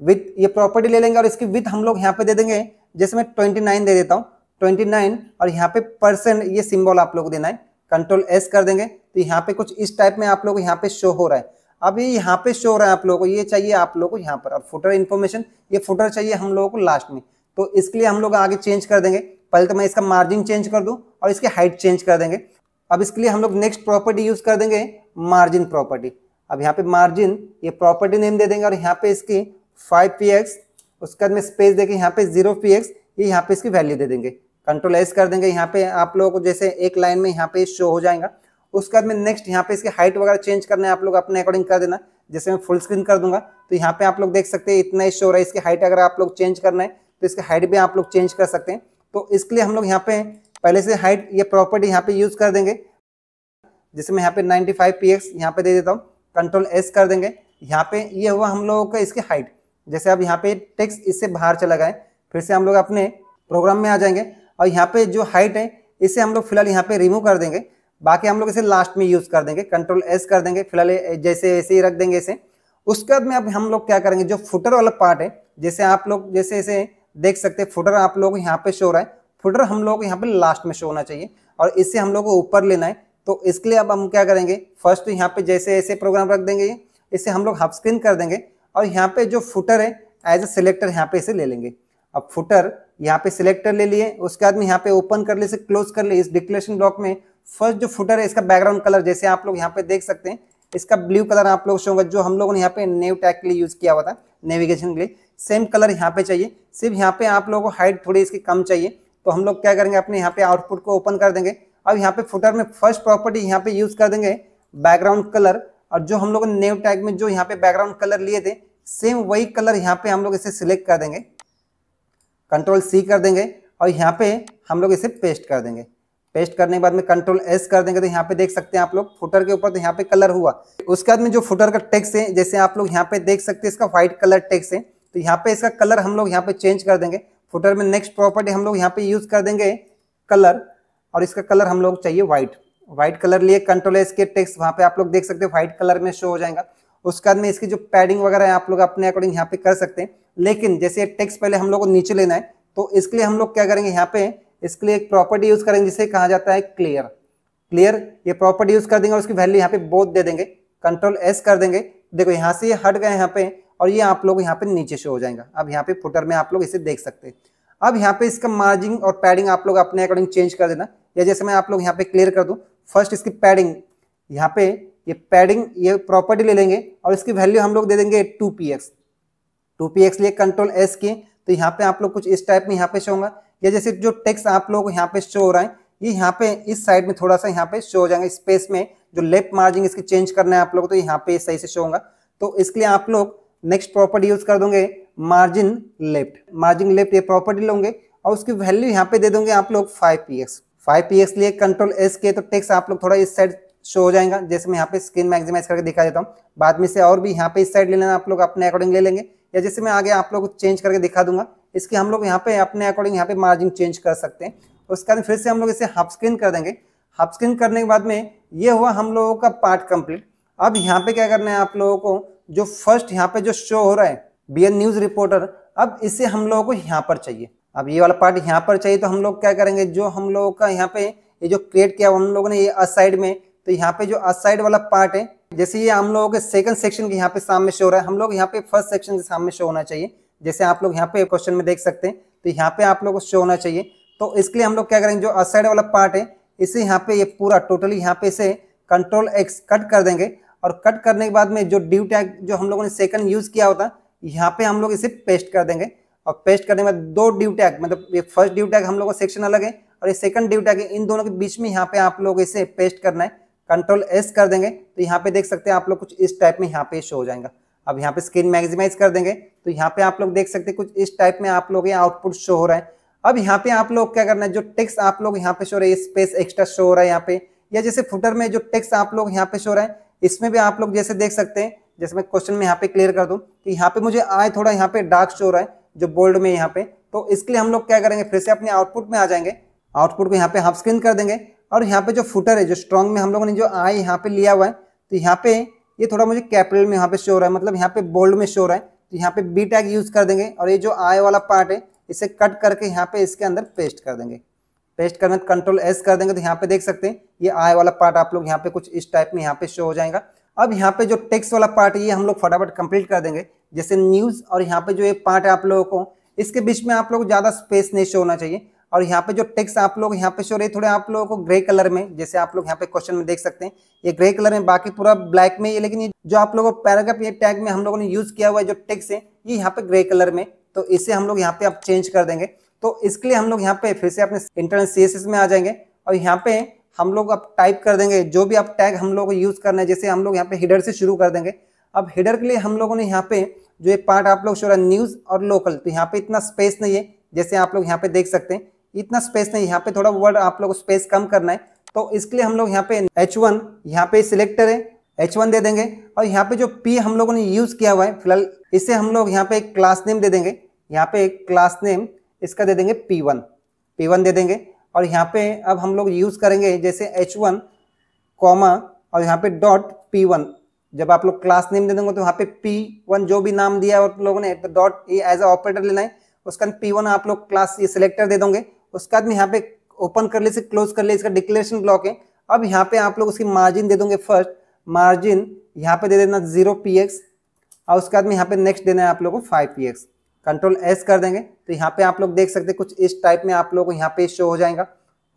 विथ ये प्रॉपर्टी ले लेंगे और इसकी विथ हम लोग यहाँ पे दे देंगे जैसे मैं ट्वेंटी नाइन दे देता हूँ ट्वेंटी नाइन और यहाँ पे परसेंट ये सिम्बॉल आप लोग देना है कंट्रोल एस कर देंगे तो यहाँ पे कुछ इस टाइप में आप लोग यहाँ पे शो हो रहा है अब ये यहाँ पे शो हो रहा है आप लोगों को ये चाहिए आप लोगों को यहाँ पर और फुटर इन्फॉर्मेशन ये फुटर चाहिए हम लोगों को लास्ट में तो इसके लिए हम लोग आगे चेंज कर देंगे पहले तो मैं इसका मार्जिन चेंज कर दूँ और इसकी हाइट चेंज कर देंगे अब इसके लिए हम लोग नेक्स्ट प्रॉपर्टी यूज़ कर देंगे मार्जिन प्रॉपर्टी अब यहाँ पे मार्जिन ये प्रॉपर्टी नेम दे देंगे और यहाँ पे इसकी फाइव पी एक्स उसके बाद में स्पेस देखें यहाँ पे जीरो पी एक्स ये यहाँ पे इसकी वैल्यू दे देंगे कंट्रोल एस कर देंगे यहाँ पे आप लोगों को जैसे एक लाइन में यहाँ पे शो हो जाएगा उसके बाद में नेक्स्ट यहाँ पे इसके हाइट वगैरह चेंज करना है आप लोग अपने अकॉर्डिंग कर देना जैसे मैं फुल स्क्रीन कर दूंगा तो यहाँ पे आप लोग देख सकते हैं इतना ही शो हो रहा है इसकी हाइट अगर आप लोग चेंज करना है तो इसकी हाइट भी आप लोग चेंज कर सकते हैं तो इसके लिए हम लोग यहाँ पे पहले से हाइट ये प्रॉपर्टी यहाँ पे यूज कर देंगे जैसे मैं यहाँ पे 95 फाइव पी यहाँ पे दे देता हूँ कंट्रोल एस कर देंगे यहाँ पे ये हुआ हम लोगों का इसकी हाइट जैसे अब यहाँ पे टेक्स्ट इससे बाहर चला गए फिर से हम लोग अपने प्रोग्राम में आ जाएंगे और यहाँ पे जो हाइट है इसे हम लोग फिलहाल यहाँ पे रिमूव कर देंगे बाकी हम लोग इसे लास्ट में यूज़ कर देंगे कंट्रोल एस कर देंगे फिलहाल जैसे ऐसे ही रख देंगे इसे उसके बाद में अब हम लोग क्या करेंगे जो फुटर वाला पार्ट है जैसे आप लोग जैसे ऐसे देख सकते हैं फुटर आप लोग यहाँ पे शो रहा है फुटर हम लोग यहाँ पे लास्ट में शो होना चाहिए और इससे हम लोग को ऊपर लेना है तो इसके लिए अब हम क्या करेंगे फर्स्ट तो यहाँ पे जैसे ऐसे प्रोग्राम रख देंगे इसे हम लोग हाफ स्क्रीन कर देंगे और यहाँ पे जो फुटर है एज ए सिलेक्टर यहाँ पे इसे ले लेंगे अब फुटर यहाँ पे सिलेक्टर ले लिए उसके बाद में यहाँ पे ओपन कर ले इसे क्लोज कर ले इस डिक्लेरेशन ब्लॉक में फर्स्ट जो फुटर है इसका बैकग्राउंड कलर जैसे आप लोग यहाँ पे देख सकते हैं इसका ब्लू कलर आप लोग होगा जो हम लोगों ने यहाँ पे नेव टैग के लिए यूज़ किया हुआ था नेविगेशन के लिए सेम कलर यहाँ पे चाहिए सिर्फ यहाँ पे आप लोगों को हाइट थोड़ी इसकी कम चाहिए तो हम लोग क्या करेंगे अपने यहाँ पे आउटपुट को ओपन कर देंगे अब यहाँ पे फुटर में फर्स्ट प्रॉपर्टी यहाँ पे यूज़ कर देंगे बैकग्राउंड कलर और जो हम लोग नेव टैग में जो यहाँ पे बैकग्राउंड कलर लिए थे सेम वही कलर यहाँ पे हम लोग इसे सिलेक्ट कर देंगे कंट्रोल सी कर देंगे और यहाँ पे हम लोग इसे पेस्ट कर देंगे पेस्ट करने के बाद में कंट्रोल एस कर देंगे तो यहाँ पे देख सकते हैं आप लोग फुटर के ऊपर तो यहाँ पे कलर हुआ उसके बाद में जो फुटर का टेक्स है जैसे आप लोग यहाँ पे देख सकते हैं इसका व्हाइट कलर टेक्स है तो यहाँ पे इसका कलर हम लोग यहाँ पे चेंज कर देंगे फुटर में नेक्स्ट प्रॉपर्टी हम लोग यहाँ पे यूज कर देंगे कलर और इसका कलर हम लोग चाहिए व्हाइट व्हाइट कलर लिए कंट्रोल एस के टेक्स वहाँ पे आप लोग देख सकते हो व्हाइट कलर में शो हो जाएगा उसके बाद में इसकी जो पैडिंग वगैरह है आप लोग अपने अकॉर्डिंग यहाँ पे कर सकते हैं लेकिन जैसे टेक्स पहले हम लोग को नीचे लेना है तो इसके लिए हम लोग क्या करेंगे यहाँ पे इसके लिए एक प्रॉपर्टी यूज करेंगे जिसे कहा जाता है क्लियर क्लियर ये प्रॉपर्टी यूज कर देंगे और उसकी वैल्यू यहाँ पे बोथ दे देंगे कंट्रोल एस कर देंगे देखो यहाँ से ये हट गए यहाँ पे और ये आप लोग यहाँ पे नीचे शो हो जाएगा अब यहाँ पे फुटर में आप लोग इसे देख सकते हैं अब यहाँ पे इसका मार्जिन और पैडिंग आप लोग अपने अकॉर्डिंग चेंज कर देना या जैसे मैं आप लोग यहाँ पे क्लियर कर दूँ फर्स्ट इसकी पैडिंग यहाँ पे ये पैडिंग ये प्रॉपर्टी ले लेंगे और इसकी वैल्यू हम लोग दे देंगे two P X two P X लिए कंट्रोल एस के तो यहाँ पे आप लोग कुछ इस टाइप में यहाँ पे शो होगा या जैसे जो टेक्स्ट आप लोग को यहाँ पे शो हो रहा है ये यहाँ पे इस साइड में थोड़ा सा यहाँ पे शो हो जाएंगे स्पेस में जो लेफ्ट मार्जिन इसकी चेंज करना है आप लोग तो यहाँ पे सही से शो होगा तो इसके लिए आप लोग नेक्स्ट प्रॉपर्टी यूज कर दोगे मार्जिन लेफ्ट मार्जिन लेफ्ट ये प्रॉपर्टी लोगे और उसकी वैल्यू यहाँ पे दे दोगे आप लोग five P X five P X लिए कंट्रोल एस किए तो टेक्स आप लोग थोड़ा इस साइड शो हो जाएगा जैसे मैं यहाँ पे स्क्रीन मैक्सिमाइज करके दिखा देता हूँ बाद में से और भी यहाँ पे इस साइड ले लेना आप लोग अपने अकॉर्डिंग ले लेंगे या जैसे मैं आगे आप लोग चेंज करके दिखा दूंगा इसके हम लोग यहाँ पे अपने अकॉर्डिंग यहाँ पे मार्जिन चेंज कर सकते हैं उसके बाद फिर से हम लोग इसे हाफ स्क्रीन कर देंगे हाफ स्क्रीन करने के बाद में ये हुआ हम लोगों का पार्ट कंप्लीट अब यहाँ पे क्या करना है आप लोगों को जो फर्स्ट यहाँ पे जो शो हो रहा है बी न्यूज रिपोर्टर अब इसे हम लोगों को यहाँ पर चाहिए अब ये वाला पार्ट यहाँ पर चाहिए तो हम लोग क्या करेंगे जो हम लोगों का यहाँ पे ये जो क्रिएट किया हम लोगों ने ये अस साइड में तो यहाँ पे जो अस साइड वाला पार्ट है जैसे ये हम लोगों के सेकंड सेक्शन के यहाँ पे सामने शो हो रहा है हम लोग यहाँ पे फर्स्ट सेक्शन के सामने शो होना चाहिए जैसे आप लोग यहाँ पे क्वेश्चन में देख सकते हैं तो यहाँ पे आप लोग को शो होना चाहिए तो इसके लिए हम लोग क्या करेंगे जो अस साइड वाला पार्ट है इसे यहाँ पे ये पूरा टोटली यहाँ पे इसे कंट्रोल एक्स कट कर देंगे और कट करने के बाद में जो ड्यू टैग जो हम लोगों ने सेकंड यूज किया होता यहाँ पे हम लोग इसे पेस्ट कर देंगे और पेस्ट करने में दो ड्यू टैग मतलब ये फर्स्ट ड्यू टैग हम लोग का सेक्शन अलग है और ये सेकंड ड्यू टैग है इन दोनों के बीच में यहाँ पे आप लोग इसे पेस्ट करना है कंट्रोल एस कर देंगे तो यहाँ पे देख सकते हैं आप लोग कुछ इस टाइप में यहाँ पे शो हो जाएगा अब यहाँ पे स्क्रीन मैक्सिमाइज कर देंगे तो यहाँ पे आप लोग देख सकते हैं कुछ इस टाइप में आप लोग ये आउटपुट शो हो रहा है अब यहाँ पे आप लोग क्या करना है जो टेक्स आप लोग यहाँ पे शो रहे स्पेस एक्स्ट्रा शो हो रहा है यहाँ पे या जैसे फुटर में जो टेक्स आप लोग यहाँ पे शो रहा है इसमें भी आप लोग जैसे देख सकते हैं जैसे मैं क्वेश्चन में यहाँ पे क्लियर कर दूँ कि यहाँ पे मुझे आए थोड़ा यहाँ पे डार्क शो हो रहा है जो बोल्ड में यहाँ पे तो इसके लिए हम लोग क्या करेंगे फिर से अपने आउटपुट में आ जाएंगे आउटपुट को यहाँ पे हाफ स्क्रीन कर देंगे और यहाँ पे जो फुटर है जो स्ट्रॉन्ग में हम लोगों ने जो आई यहाँ पे लिया हुआ है तो यहाँ पे ये थोड़ा मुझे कैपिटल में यहाँ पे शोर है मतलब यहाँ पे बोल्ड में शोर है तो यहाँ पे बी टैग यूज कर देंगे और ये जो आई वाला पार्ट है इसे कट करके यहाँ पे इसके अंदर पेस्ट कर देंगे पेस्ट करने कंट्रोल एस कर देंगे तो यहाँ पे देख सकते हैं ये आई वाला पार्ट आप लोग यहाँ पे कुछ इस टाइप में यहाँ पे शो हो जाएगा अब यहाँ पे जो टेक्स वाला पार्ट ये हम लोग फटाफट कंप्लीट कर देंगे जैसे न्यूज़ और यहाँ पे जो ये पार्ट है आप लोगों को इसके बीच में आप लोग ज़्यादा स्पेस नहीं शो होना चाहिए और यहाँ पे जो टेक्स आप लोग यहाँ पे शो रही थोड़े आप लोगों को ग्रे कलर में जैसे आप लोग यहाँ पे क्वेश्चन में देख सकते हैं ये ग्रे कलर में बाकी पूरा ब्लैक में है लेकिन ये जो आप लोगों को पैराग्राफ ये टैग में हम लोगों ने यूज़ किया हुआ है जो टेक्स है ये यहाँ पे ग्रे कलर में तो इसे हम लोग यहाँ पे आप चेंज कर देंगे तो इसके लिए हम लोग यहाँ पे फिर से अपने इंटरनल सी में आ जाएंगे और यहाँ पे हम लोग आप टाइप कर देंगे जो भी आप टैग हम लोग यूज़ करना है जैसे हम लोग यहाँ पे हिडर से शुरू कर देंगे अब हेडर के लिए हम लोगों ने यहाँ पे जो एक पार्ट आप लोग शोरा न्यूज़ और लोकल तो यहाँ पे इतना स्पेस नहीं है जैसे आप लोग यहाँ पे देख सकते हैं इतना स्पेस नहीं यहाँ पे थोड़ा वर्ड आप लोग स्पेस कम करना है तो इसके लिए हम लोग यहाँ पे एच वन यहाँ पे सिलेक्टर है एच वन दे देंगे और यहाँ पे जो पी हम लोगों ने यूज़ किया हुआ है फिलहाल इसे हम लोग यहाँ पे एक क्लास नेम दे देंगे यहाँ पे एक क्लास नेम इसका दे देंगे पी वन पी वन दे देंगे और यहाँ पे अब हम लोग यूज़ करेंगे जैसे एच वन कॉमा और यहाँ पे डॉट पी वन जब आप लोग क्लास नेम दे देंगे तो वहाँ पे पी वन जो भी नाम दिया है आप लोगों ने डॉट एज ऑपरेटर लेना है बाद पी आप लोग क्लास ये सिलेक्टर दे दोगे उसके बाद में यहाँ पे ओपन कर ले क्लोज कर ले इसका डिक्लेरेशन ब्लॉक है अब यहाँ पे आप लोग उसकी मार्जिन दे दोगे फर्स्ट मार्जिन यहाँ पे दे देना जीरो पी एक्स और उसके बाद में यहाँ पे नेक्स्ट देना है आप लोग को five P X control S कर देंगे तो यहाँ पे आप लोग देख सकते हैं कुछ इस टाइप में आप लोग को यहाँ पे शो हो जाएगा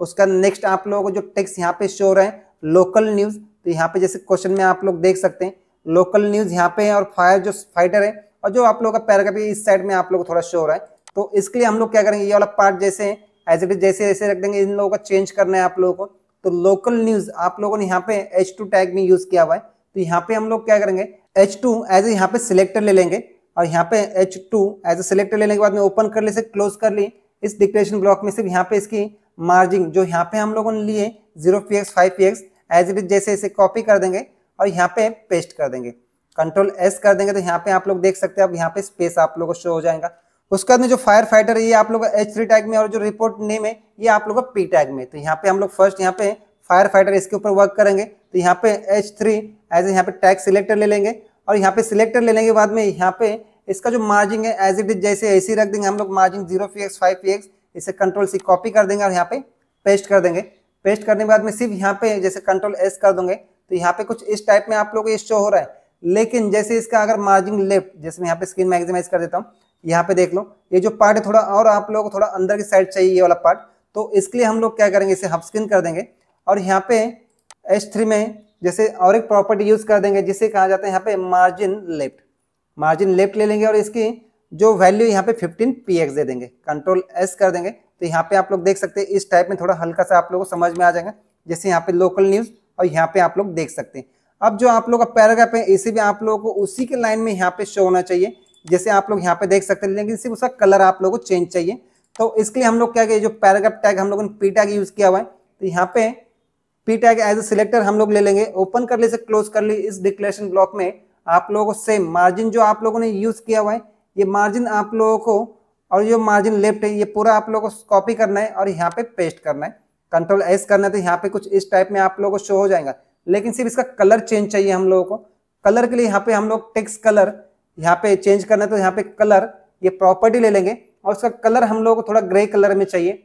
उसका नेक्स्ट आप लोगों को जो टेक्स्ट यहाँ पे शो रहे हैं लोकल न्यूज़ तो यहाँ पे जैसे क्वेश्चन में आप लोग देख सकते हैं लोकल न्यूज यहाँ पे है और फायर जो फाइटर है और जो आप लोगों का पैराग्राफ इस साइड में आप लोग थोड़ा शोर है तो इसके लिए हम लोग क्या करेंगे ये वाला पार्ट जैसे एज इट इज जैसे जैसे रख देंगे इन लोगों का चेंज करना है आप लोगों को तो लोकल न्यूज आप लोगों ने यहाँ पे एच टू टैग में यूज किया हुआ है तो यहाँ पे हम लोग क्या करेंगे एच टू एज यहाँ पे सिलेक्टर ले लेंगे और यहाँ पे एच टू एज ए सिलेक्टर लेने के बाद में ओपन कर ले से क्लोज कर ली इस डिक्लेरेशन ब्लॉक में सिर्फ यहाँ पे इसकी मार्जिन जो यहाँ पे हम लोगों ने लिए zero P X five P X as it is जैसे इसे कॉपी कर देंगे और यहाँ पे पेस्ट कर देंगे कंट्रोल एस कर देंगे तो यहाँ पे आप लोग देख सकते हैं अब यहाँ पे स्पेस आप लोगों को शो हो जाएगा उसके बाद में जो फायर फाइटर है ये आप लोग एच थ्री टैग में और जो रिपोर्ट नेम है ये आप लोगों का पी टैग में तो यहाँ पे हम लोग फर्स्ट यहाँ पे फायर फाइटर इसके ऊपर वर्क करेंगे तो यहाँ पे एच थ्री एज यहाँ पे टैग सिलेक्टर ले लेंगे और यहाँ पे सिलेक्टर ले लेंगे बाद में यहाँ पे इसका जो मार्जिन है एज इट इज जैसे ऐसे रख देंगे हम लोग मार्जिन जीरो पी एक्स इसे कंट्रोल सी कॉपी कर देंगे और यहाँ पे पेस्ट कर देंगे पेस्ट करने के बाद में सिर्फ यहाँ पे जैसे कंट्रोल एस कर दूंगे तो यहाँ पे कुछ इस टाइप में आप लोग ये शो हो रहा है लेकिन जैसे इसका अगर मार्जिन लेफ्ट जैसे मैं यहाँ पे स्क्रीन मैक्सिमाइज कर देता हूँ यहाँ पे देख लो ये जो पार्ट है थोड़ा और आप लोग को थोड़ा अंदर की साइड चाहिए ये वाला पार्ट तो इसके लिए हम लोग क्या करेंगे इसे हफ स्क्रीन कर देंगे और यहाँ पे एच थ्री में जैसे और एक प्रॉपर्टी यूज़ कर देंगे जिसे कहा जाता है यहाँ पे मार्जिन लेफ्ट मार्जिन लेफ्ट ले लेंगे और इसकी जो वैल्यू यहाँ पे 15 पी एक्स दे देंगे कंट्रोल एस कर देंगे तो यहाँ पे आप लोग देख सकते हैं इस टाइप में थोड़ा हल्का सा आप लोगों को समझ में आ जाएगा जैसे यहाँ पे लोकल न्यूज़ और यहाँ पे आप लोग देख सकते हैं अब जो आप लोग का पैराग्राफ है इसे भी आप लोगों को उसी के लाइन में यहाँ पे शो होना चाहिए जैसे आप लोग यहाँ पे देख सकते हैं लेकिन सिर्फ उसका कलर आप लोगों को चेंज चाहिए तो इसके लिए हम लोग क्या जो पैराग्राफ टैग हम लोगों ने पी टैग यूज़ किया हुआ है तो यहाँ पे पी टैग एज ए सिलेक्टर हम लोग ले लेंगे ओपन कर ले से क्लोज कर ली इस डिक्लेरेशन ब्लॉक में आप लोगों को सेम मार्जिन जो आप लोगों ने यूज़ किया हुआ है ये मार्जिन आप लोगों को और जो मार्जिन लेफ्ट है ये पूरा आप लोगों को कॉपी करना है और यहाँ पे पेस्ट करना है कंट्रोल एस करना है तो यहाँ पे कुछ इस टाइप में आप लोगों को शो हो जाएगा लेकिन सिर्फ इसका कलर चेंज चाहिए हम लोगों को कलर के लिए यहाँ पे हम लोग टेक्स कलर यहाँ पे चेंज करना है तो यहाँ पे कलर ये प्रॉपर्टी ले लेंगे और उसका कलर हम लोगों को थोड़ा ग्रे कलर में चाहिए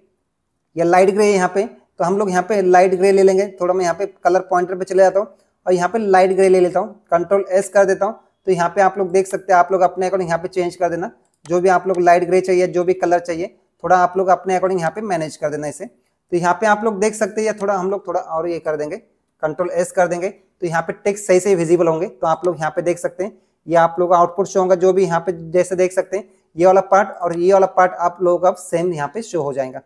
या लाइट ग्रे यहाँ पे तो हम लोग यहाँ पे लाइट ग्रे ले लेंगे थोड़ा मैं यहाँ पे कलर पॉइंटर पे चले जाता हूँ और यहाँ पे लाइट ग्रे ले लेता हूँ कंट्रोल एस कर देता हूँ तो यहाँ पे आप लोग देख सकते हैं आप लोग अपने अकॉर्डिंग यहाँ पे चेंज कर देना जो भी आप लोग लाइट ग्रे चाहिए जो भी कलर चाहिए थोड़ा आप लोग अपने अकॉर्डिंग यहाँ पे मैनेज कर देना इसे तो यहाँ पे आप लोग देख सकते हैं या थोड़ा हम लोग थोड़ा और ये कर देंगे कंट्रोल एस कर देंगे तो यहाँ पे टेक्स सही से विजिबल होंगे तो आप लोग यहाँ पे देख सकते हैं ये आप लोग का आउटपुट शो होगा जो भी यहाँ पे जैसे देख सकते हैं ये वाला पार्ट और ये वाला पार्ट आप लोग अब सेम यहाँ पे शो हो जाएगा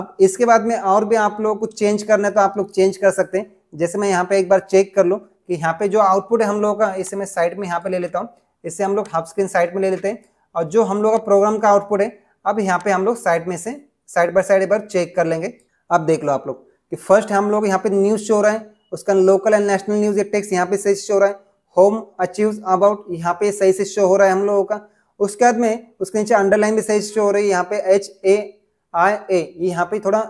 अब इसके बाद में और भी आप लोगों को चेंज करना है तो आप लोग चेंज कर सकते हैं जैसे मैं यहाँ पे एक बार चेक कर लूँ कि यहाँ पे जो आउटपुट है हम लोगों का इसे मैं साइड में यहाँ पे ले लेता हूँ इसे हम लोग हाफ स्क्रीन साइड में ले लेते हैं और जो हम लोग का प्रोग्राम का आउटपुट है अब यहाँ पे हम लोग साइड में से साइड बाय साइड एक बार चेक कर लेंगे अब देख लो आप लोग कि फर्स्ट हम लोग यहाँ पे न्यूज़ शो रहा है उसका लोकल एंड नेशनल न्यूज़ ये यहाँ पे सही शो रहा है होम अचीव अबाउट यहाँ पे सही से शो हो रहा है हम लोगों का उसके बाद में उसके नीचे अंडरलाइन भी सही से शो हो रही है यहाँ पे एच ए आई ए यहाँ पे थोड़ा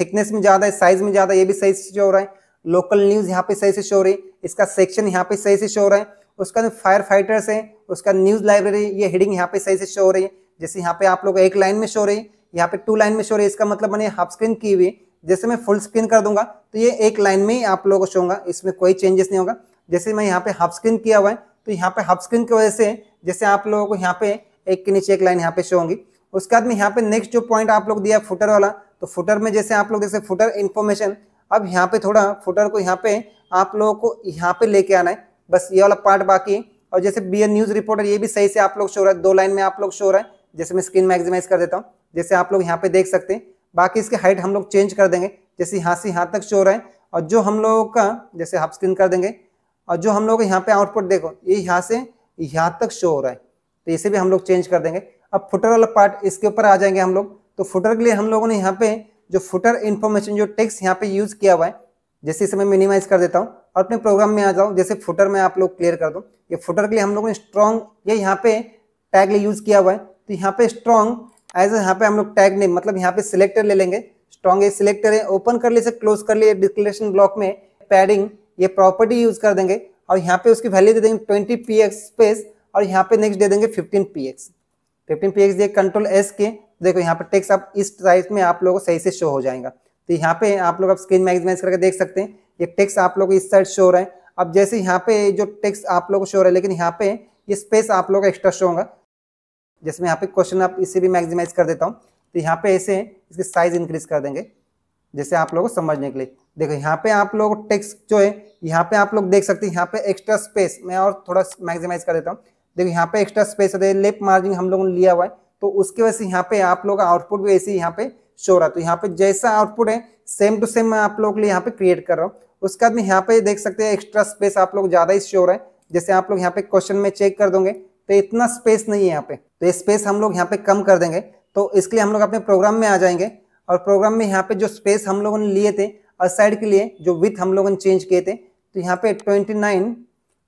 थिकनेस में ज़्यादा है साइज में ज़्यादा ये भी सही से शो हो रहा है लोकल न्यूज़ यहाँ पे सही से शो हो रही है इसका सेक्शन यहाँ पे सही से शो हो रहा है उसका जो फायर फाइटर्स है उसका न्यूज लाइब्रेरी ये हेडिंग यहाँ पे सही से शो हो रही है जैसे यहाँ पे आप लोग एक लाइन में शो रही है यहाँ पे टू लाइन में शो रही है इसका मतलब मैंने हाफ स्क्रीन की हुई जैसे मैं फुल स्क्रीन कर दूंगा तो ये एक लाइन में ही आप लोगों को शो होगा इसमें कोई चेंजेस नहीं होगा जैसे मैं यहाँ पे हाफ स्क्रीन किया हुआ है तो यहाँ पे हाफ स्क्रीन की वजह से जैसे आप लोगों को यहाँ पे एक के नीचे एक लाइन यहाँ पे शो होंगी उसके बाद में यहाँ पे नेक्स्ट जो पॉइंट आप लोग दिया फुटर वाला तो फुटर में जैसे आप लोग जैसे फुटर इन्फॉर्मेशन अब यहाँ पे थोड़ा फुटर को यहाँ पे आप लोगों को यहाँ पे लेके आना है बस ये वाला पार्ट बाकी है और जैसे बी एन न्यूज़ रिपोर्टर ये भी सही से आप लोग शो रहा है दो लाइन में आप लोग शो रहा है जैसे मैं स्क्रीन मैक्सिमाइज कर देता हूँ जैसे आप लोग यहाँ पे देख सकते हैं बाकी इसके हाइट हम लोग चेंज कर देंगे जैसे यहाँ से यहाँ तक शो रहा है और जो हम लोगों का जैसे हाफ स्क्रीन कर देंगे और जो हम लोग यहाँ पे आउटपुट देखो ये यहाँ से यहाँ तक शो हो रहा है तो इसे भी हम लोग चेंज कर देंगे अब फुटर वाला पार्ट इसके ऊपर आ जाएंगे हम लोग तो फुटर के लिए हम लोगों ने यहाँ पे जो फुटर इन्फॉर्मेशन जो टेक्स्ट यहाँ पे यूज़ किया हुआ है जैसे इसे मैं मिनिमाइज कर देता हूँ और अपने प्रोग्राम में आ जाऊँ जैसे फुटर में आप लोग क्लियर कर दूँ ये फुटर के लिए हम लोगों ने स्ट्रॉन्ग ये यहाँ पे टैग यूज़ किया हुआ है तो यहाँ पे स्ट्रॉन्ग एज यहाँ पे हम लोग टैग ने मतलब यहाँ पे सिलेक्टर ले लेंगे स्ट्रॉन्ग ये सिलेक्टर है ओपन कर लिए क्लोज कर लिए डिस्कलेशन ब्लॉक में पैडिंग ये प्रॉपर्टी यूज कर देंगे और यहाँ पे उसकी वैल्यू दे देंगे ट्वेंटी पी एक्स स्पेस और यहाँ पे नेक्स्ट दे देंगे fifteen P X fifteen P X दिए कंट्रोल एस के देखो यहाँ पे टेक्स आप इस साइज में आप लोगों को सही से शो हो जाएगा तो यहाँ पे आप लोग अब स्क्रीन मैगजीमाइज करके देख सकते हैं ये टेक्स आप लोग इस साइड शो हो रहा है अब जैसे यहाँ पे जो टेक्स आप लोग शो हो रहा है लेकिन यहाँ पे ये स्पेस आप लोग एक्स्ट्रा शो होगा जैसे मैं यहाँ पे क्वेश्चन आप इसे भी मैक्सिमाइज कर देता हूँ तो यहाँ पे ऐसे इसके साइज इंक्रीज कर देंगे जैसे आप लोग को समझने के लिए देखो यहाँ पे आप लोग टेक्स जो है यहाँ पे आप लोग देख सकते हैं यहाँ पे एक्स्ट्रा स्पेस मैं और थोड़ा मैक्सिमाइज कर देता हूँ देखो यहाँ पे एक्स्ट्रा स्पेस होता है लेफ्ट मार्जिन हम लोगों ने लिया हुआ है तो उसकी वजह से यहाँ पे आप लोग आउटपुट भी ऐसे यहाँ पे शो रहा तो यहाँ पे जैसा आउटपुट है सेम टू सेम मैं आप लोगों के लिए यहाँ पे क्रिएट कर रहा हूँ उसके बाद में यहाँ पे देख सकते हैं एक्स्ट्रा स्पेस आप लोग ज़्यादा ही शोर है जैसे आप लोग यहाँ पे क्वेश्चन में चेक कर दोगे तो इतना स्पेस नहीं है यहाँ पे तो ये स्पेस हम लोग यहाँ पे कम कर देंगे तो इसके लिए हम लोग अपने प्रोग्राम में आ जाएंगे और प्रोग्राम में यहाँ पे जो स्पेस हम लोगों ने लिए थे और साइड के लिए जो विथ हम लोगों ने चेंज किए थे तो यहाँ पे 29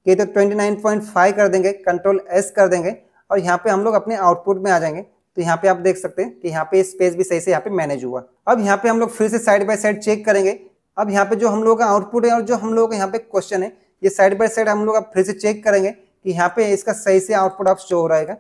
के तो 29.5 कर देंगे कंट्रोल एस कर देंगे और यहाँ पे हम लोग अपने आउटपुट में आ जाएंगे तो यहाँ पे आप देख सकते हैं कि यहाँ पे स्पेस भी सही से यहाँ पे मैनेज हुआ अब यहाँ पे हम लोग फिर से साइड बाय साइड चेक करेंगे अब यहाँ पे जो हम लोग का आउटपुट है और जो हम लोग यहाँ पे क्वेश्चन है ये साइड बाय साइड हम लोग आप फिर से चेक करेंगे कि यहाँ पे इसका सही से आउटपुट आप शो हो रहेगा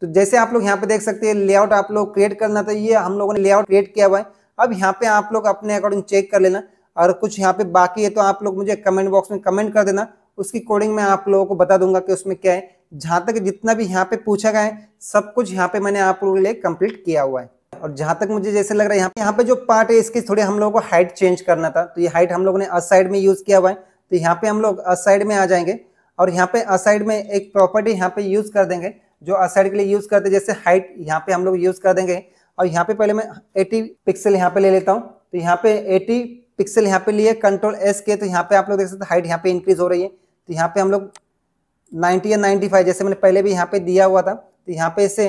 तो जैसे आप लोग यहाँ पे देख सकते हैं लेआउट आप लोग क्रिएट करना था ये हम लोगों ने लेआउट क्रिएट किया हुआ है अब यहाँ पे आप लोग अपने अकॉर्डिंग चेक कर लेना और कुछ यहाँ पे बाकी है तो आप लोग मुझे कमेंट बॉक्स में कमेंट कर देना उसकी कोडिंग मैं आप लोगों को बता दूंगा कि उसमें क्या है जहाँ तक जितना भी यहाँ पे पूछा गया है सब कुछ यहाँ पे मैंने आप लोगों के लिए कंप्लीट किया हुआ है और जहाँ तक मुझे जैसे लग रहा है यहाँ पे यहाँ पे जो पार्ट है इसके थोड़ी हम लोगों को हाइट चेंज करना था तो ये हाइट हम लोगों ने अस साइड में यूज़ किया हुआ है तो यहाँ पे हम लोग अस साइड में आ जाएंगे और यहाँ पे अस साइड में एक प्रॉपर्टी यहाँ पे यूज़ कर देंगे जो अस साइड के लिए यूज़ करते जैसे हाइट यहाँ पे हम लोग यूज़ कर देंगे और यहाँ पे पहले मैं एटी पिक्सल यहाँ पे ले लेता हूँ तो यहाँ पे एटी पिक्सल यहाँ पे लिए कंट्रोल एस के तो यहाँ पे आप लोग देख सकते हाइट यहाँ पे इंक्रीज हो रही है तो यहाँ पे हम लोग 90 या 95 जैसे मैंने पहले भी यहाँ पे दिया हुआ था तो यहाँ पे इसे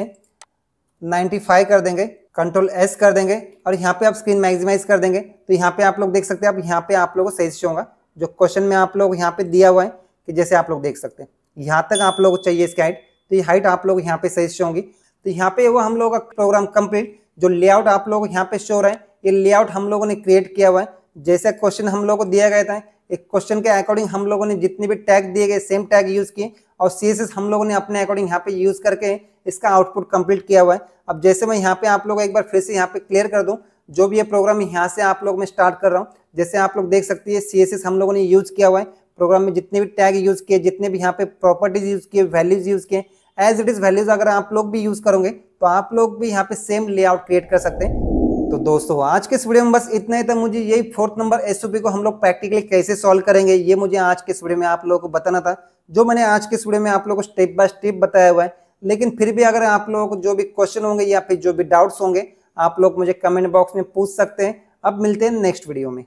95 कर देंगे कंट्रोल एस कर देंगे और यहाँ पे आप स्क्रीन मैक्सिमाइज कर देंगे तो यहाँ पे आप लोग देख सकते हैं आप यहाँ पे आप लोगों को सही से होगा जो क्वेश्चन में आप लोग यहाँ पे दिया हुआ है कि जैसे आप लोग देख सकते हैं यहाँ तक आप लोग चाहिए इसकी हाइट तो ये हाइट आप लोग यहाँ पे सही से होंगी तो यहाँ पे हुआ हम लोगों का प्रोग्राम कम्प्लीट जो लेआउट आप लोग यहाँ पे शो रहा है ये लेआउट हम लोगों ने क्रिएट किया हुआ है जैसा क्वेश्चन हम लोग को दिया गया था एक क्वेश्चन के अकॉर्डिंग हम लोगों ने जितने भी टैग दिए गए सेम टैग यूज किए और सी हम लोगों ने अपने अकॉर्डिंग यहाँ पे यूज करके इसका आउटपुट कंप्लीट किया हुआ है अब जैसे मैं यहाँ पे आप लोग एक बार फिर से यहाँ पे क्लियर कर दूँ जो भी ये प्रोग्राम यहाँ से आप लोग मैं स्टार्ट कर रहा हूँ जैसे आप लोग देख सकती है सी हम लोगों ने यूज किया हुआ है प्रोग्राम में जितने भी टैग यूज किए जितने भी यहाँ पे प्रॉपर्टीज यूज किए वैल्यूज यूज किए एज इट इज वैल्यूज अगर आप लोग भी यूज करोगे तो आप लोग भी यहाँ पे सेम लेआउट क्रिएट कर सकते हैं तो दोस्तों आज के इस वीडियो में बस इतना ही था मुझे यही फोर्थ नंबर एसओपी को हम लोग प्रैक्टिकली कैसे सॉल्व करेंगे ये मुझे आज के इस वीडियो में आप लोगों को बताना था जो मैंने आज के इस वीडियो में आप लोगों को स्टेप बाय स्टेप बताया हुआ है लेकिन फिर भी अगर आप लोगों को जो भी क्वेश्चन होंगे या फिर जो भी डाउट्स होंगे आप लोग मुझे कमेंट बॉक्स में पूछ सकते हैं अब मिलते हैं नेक्स्ट वीडियो में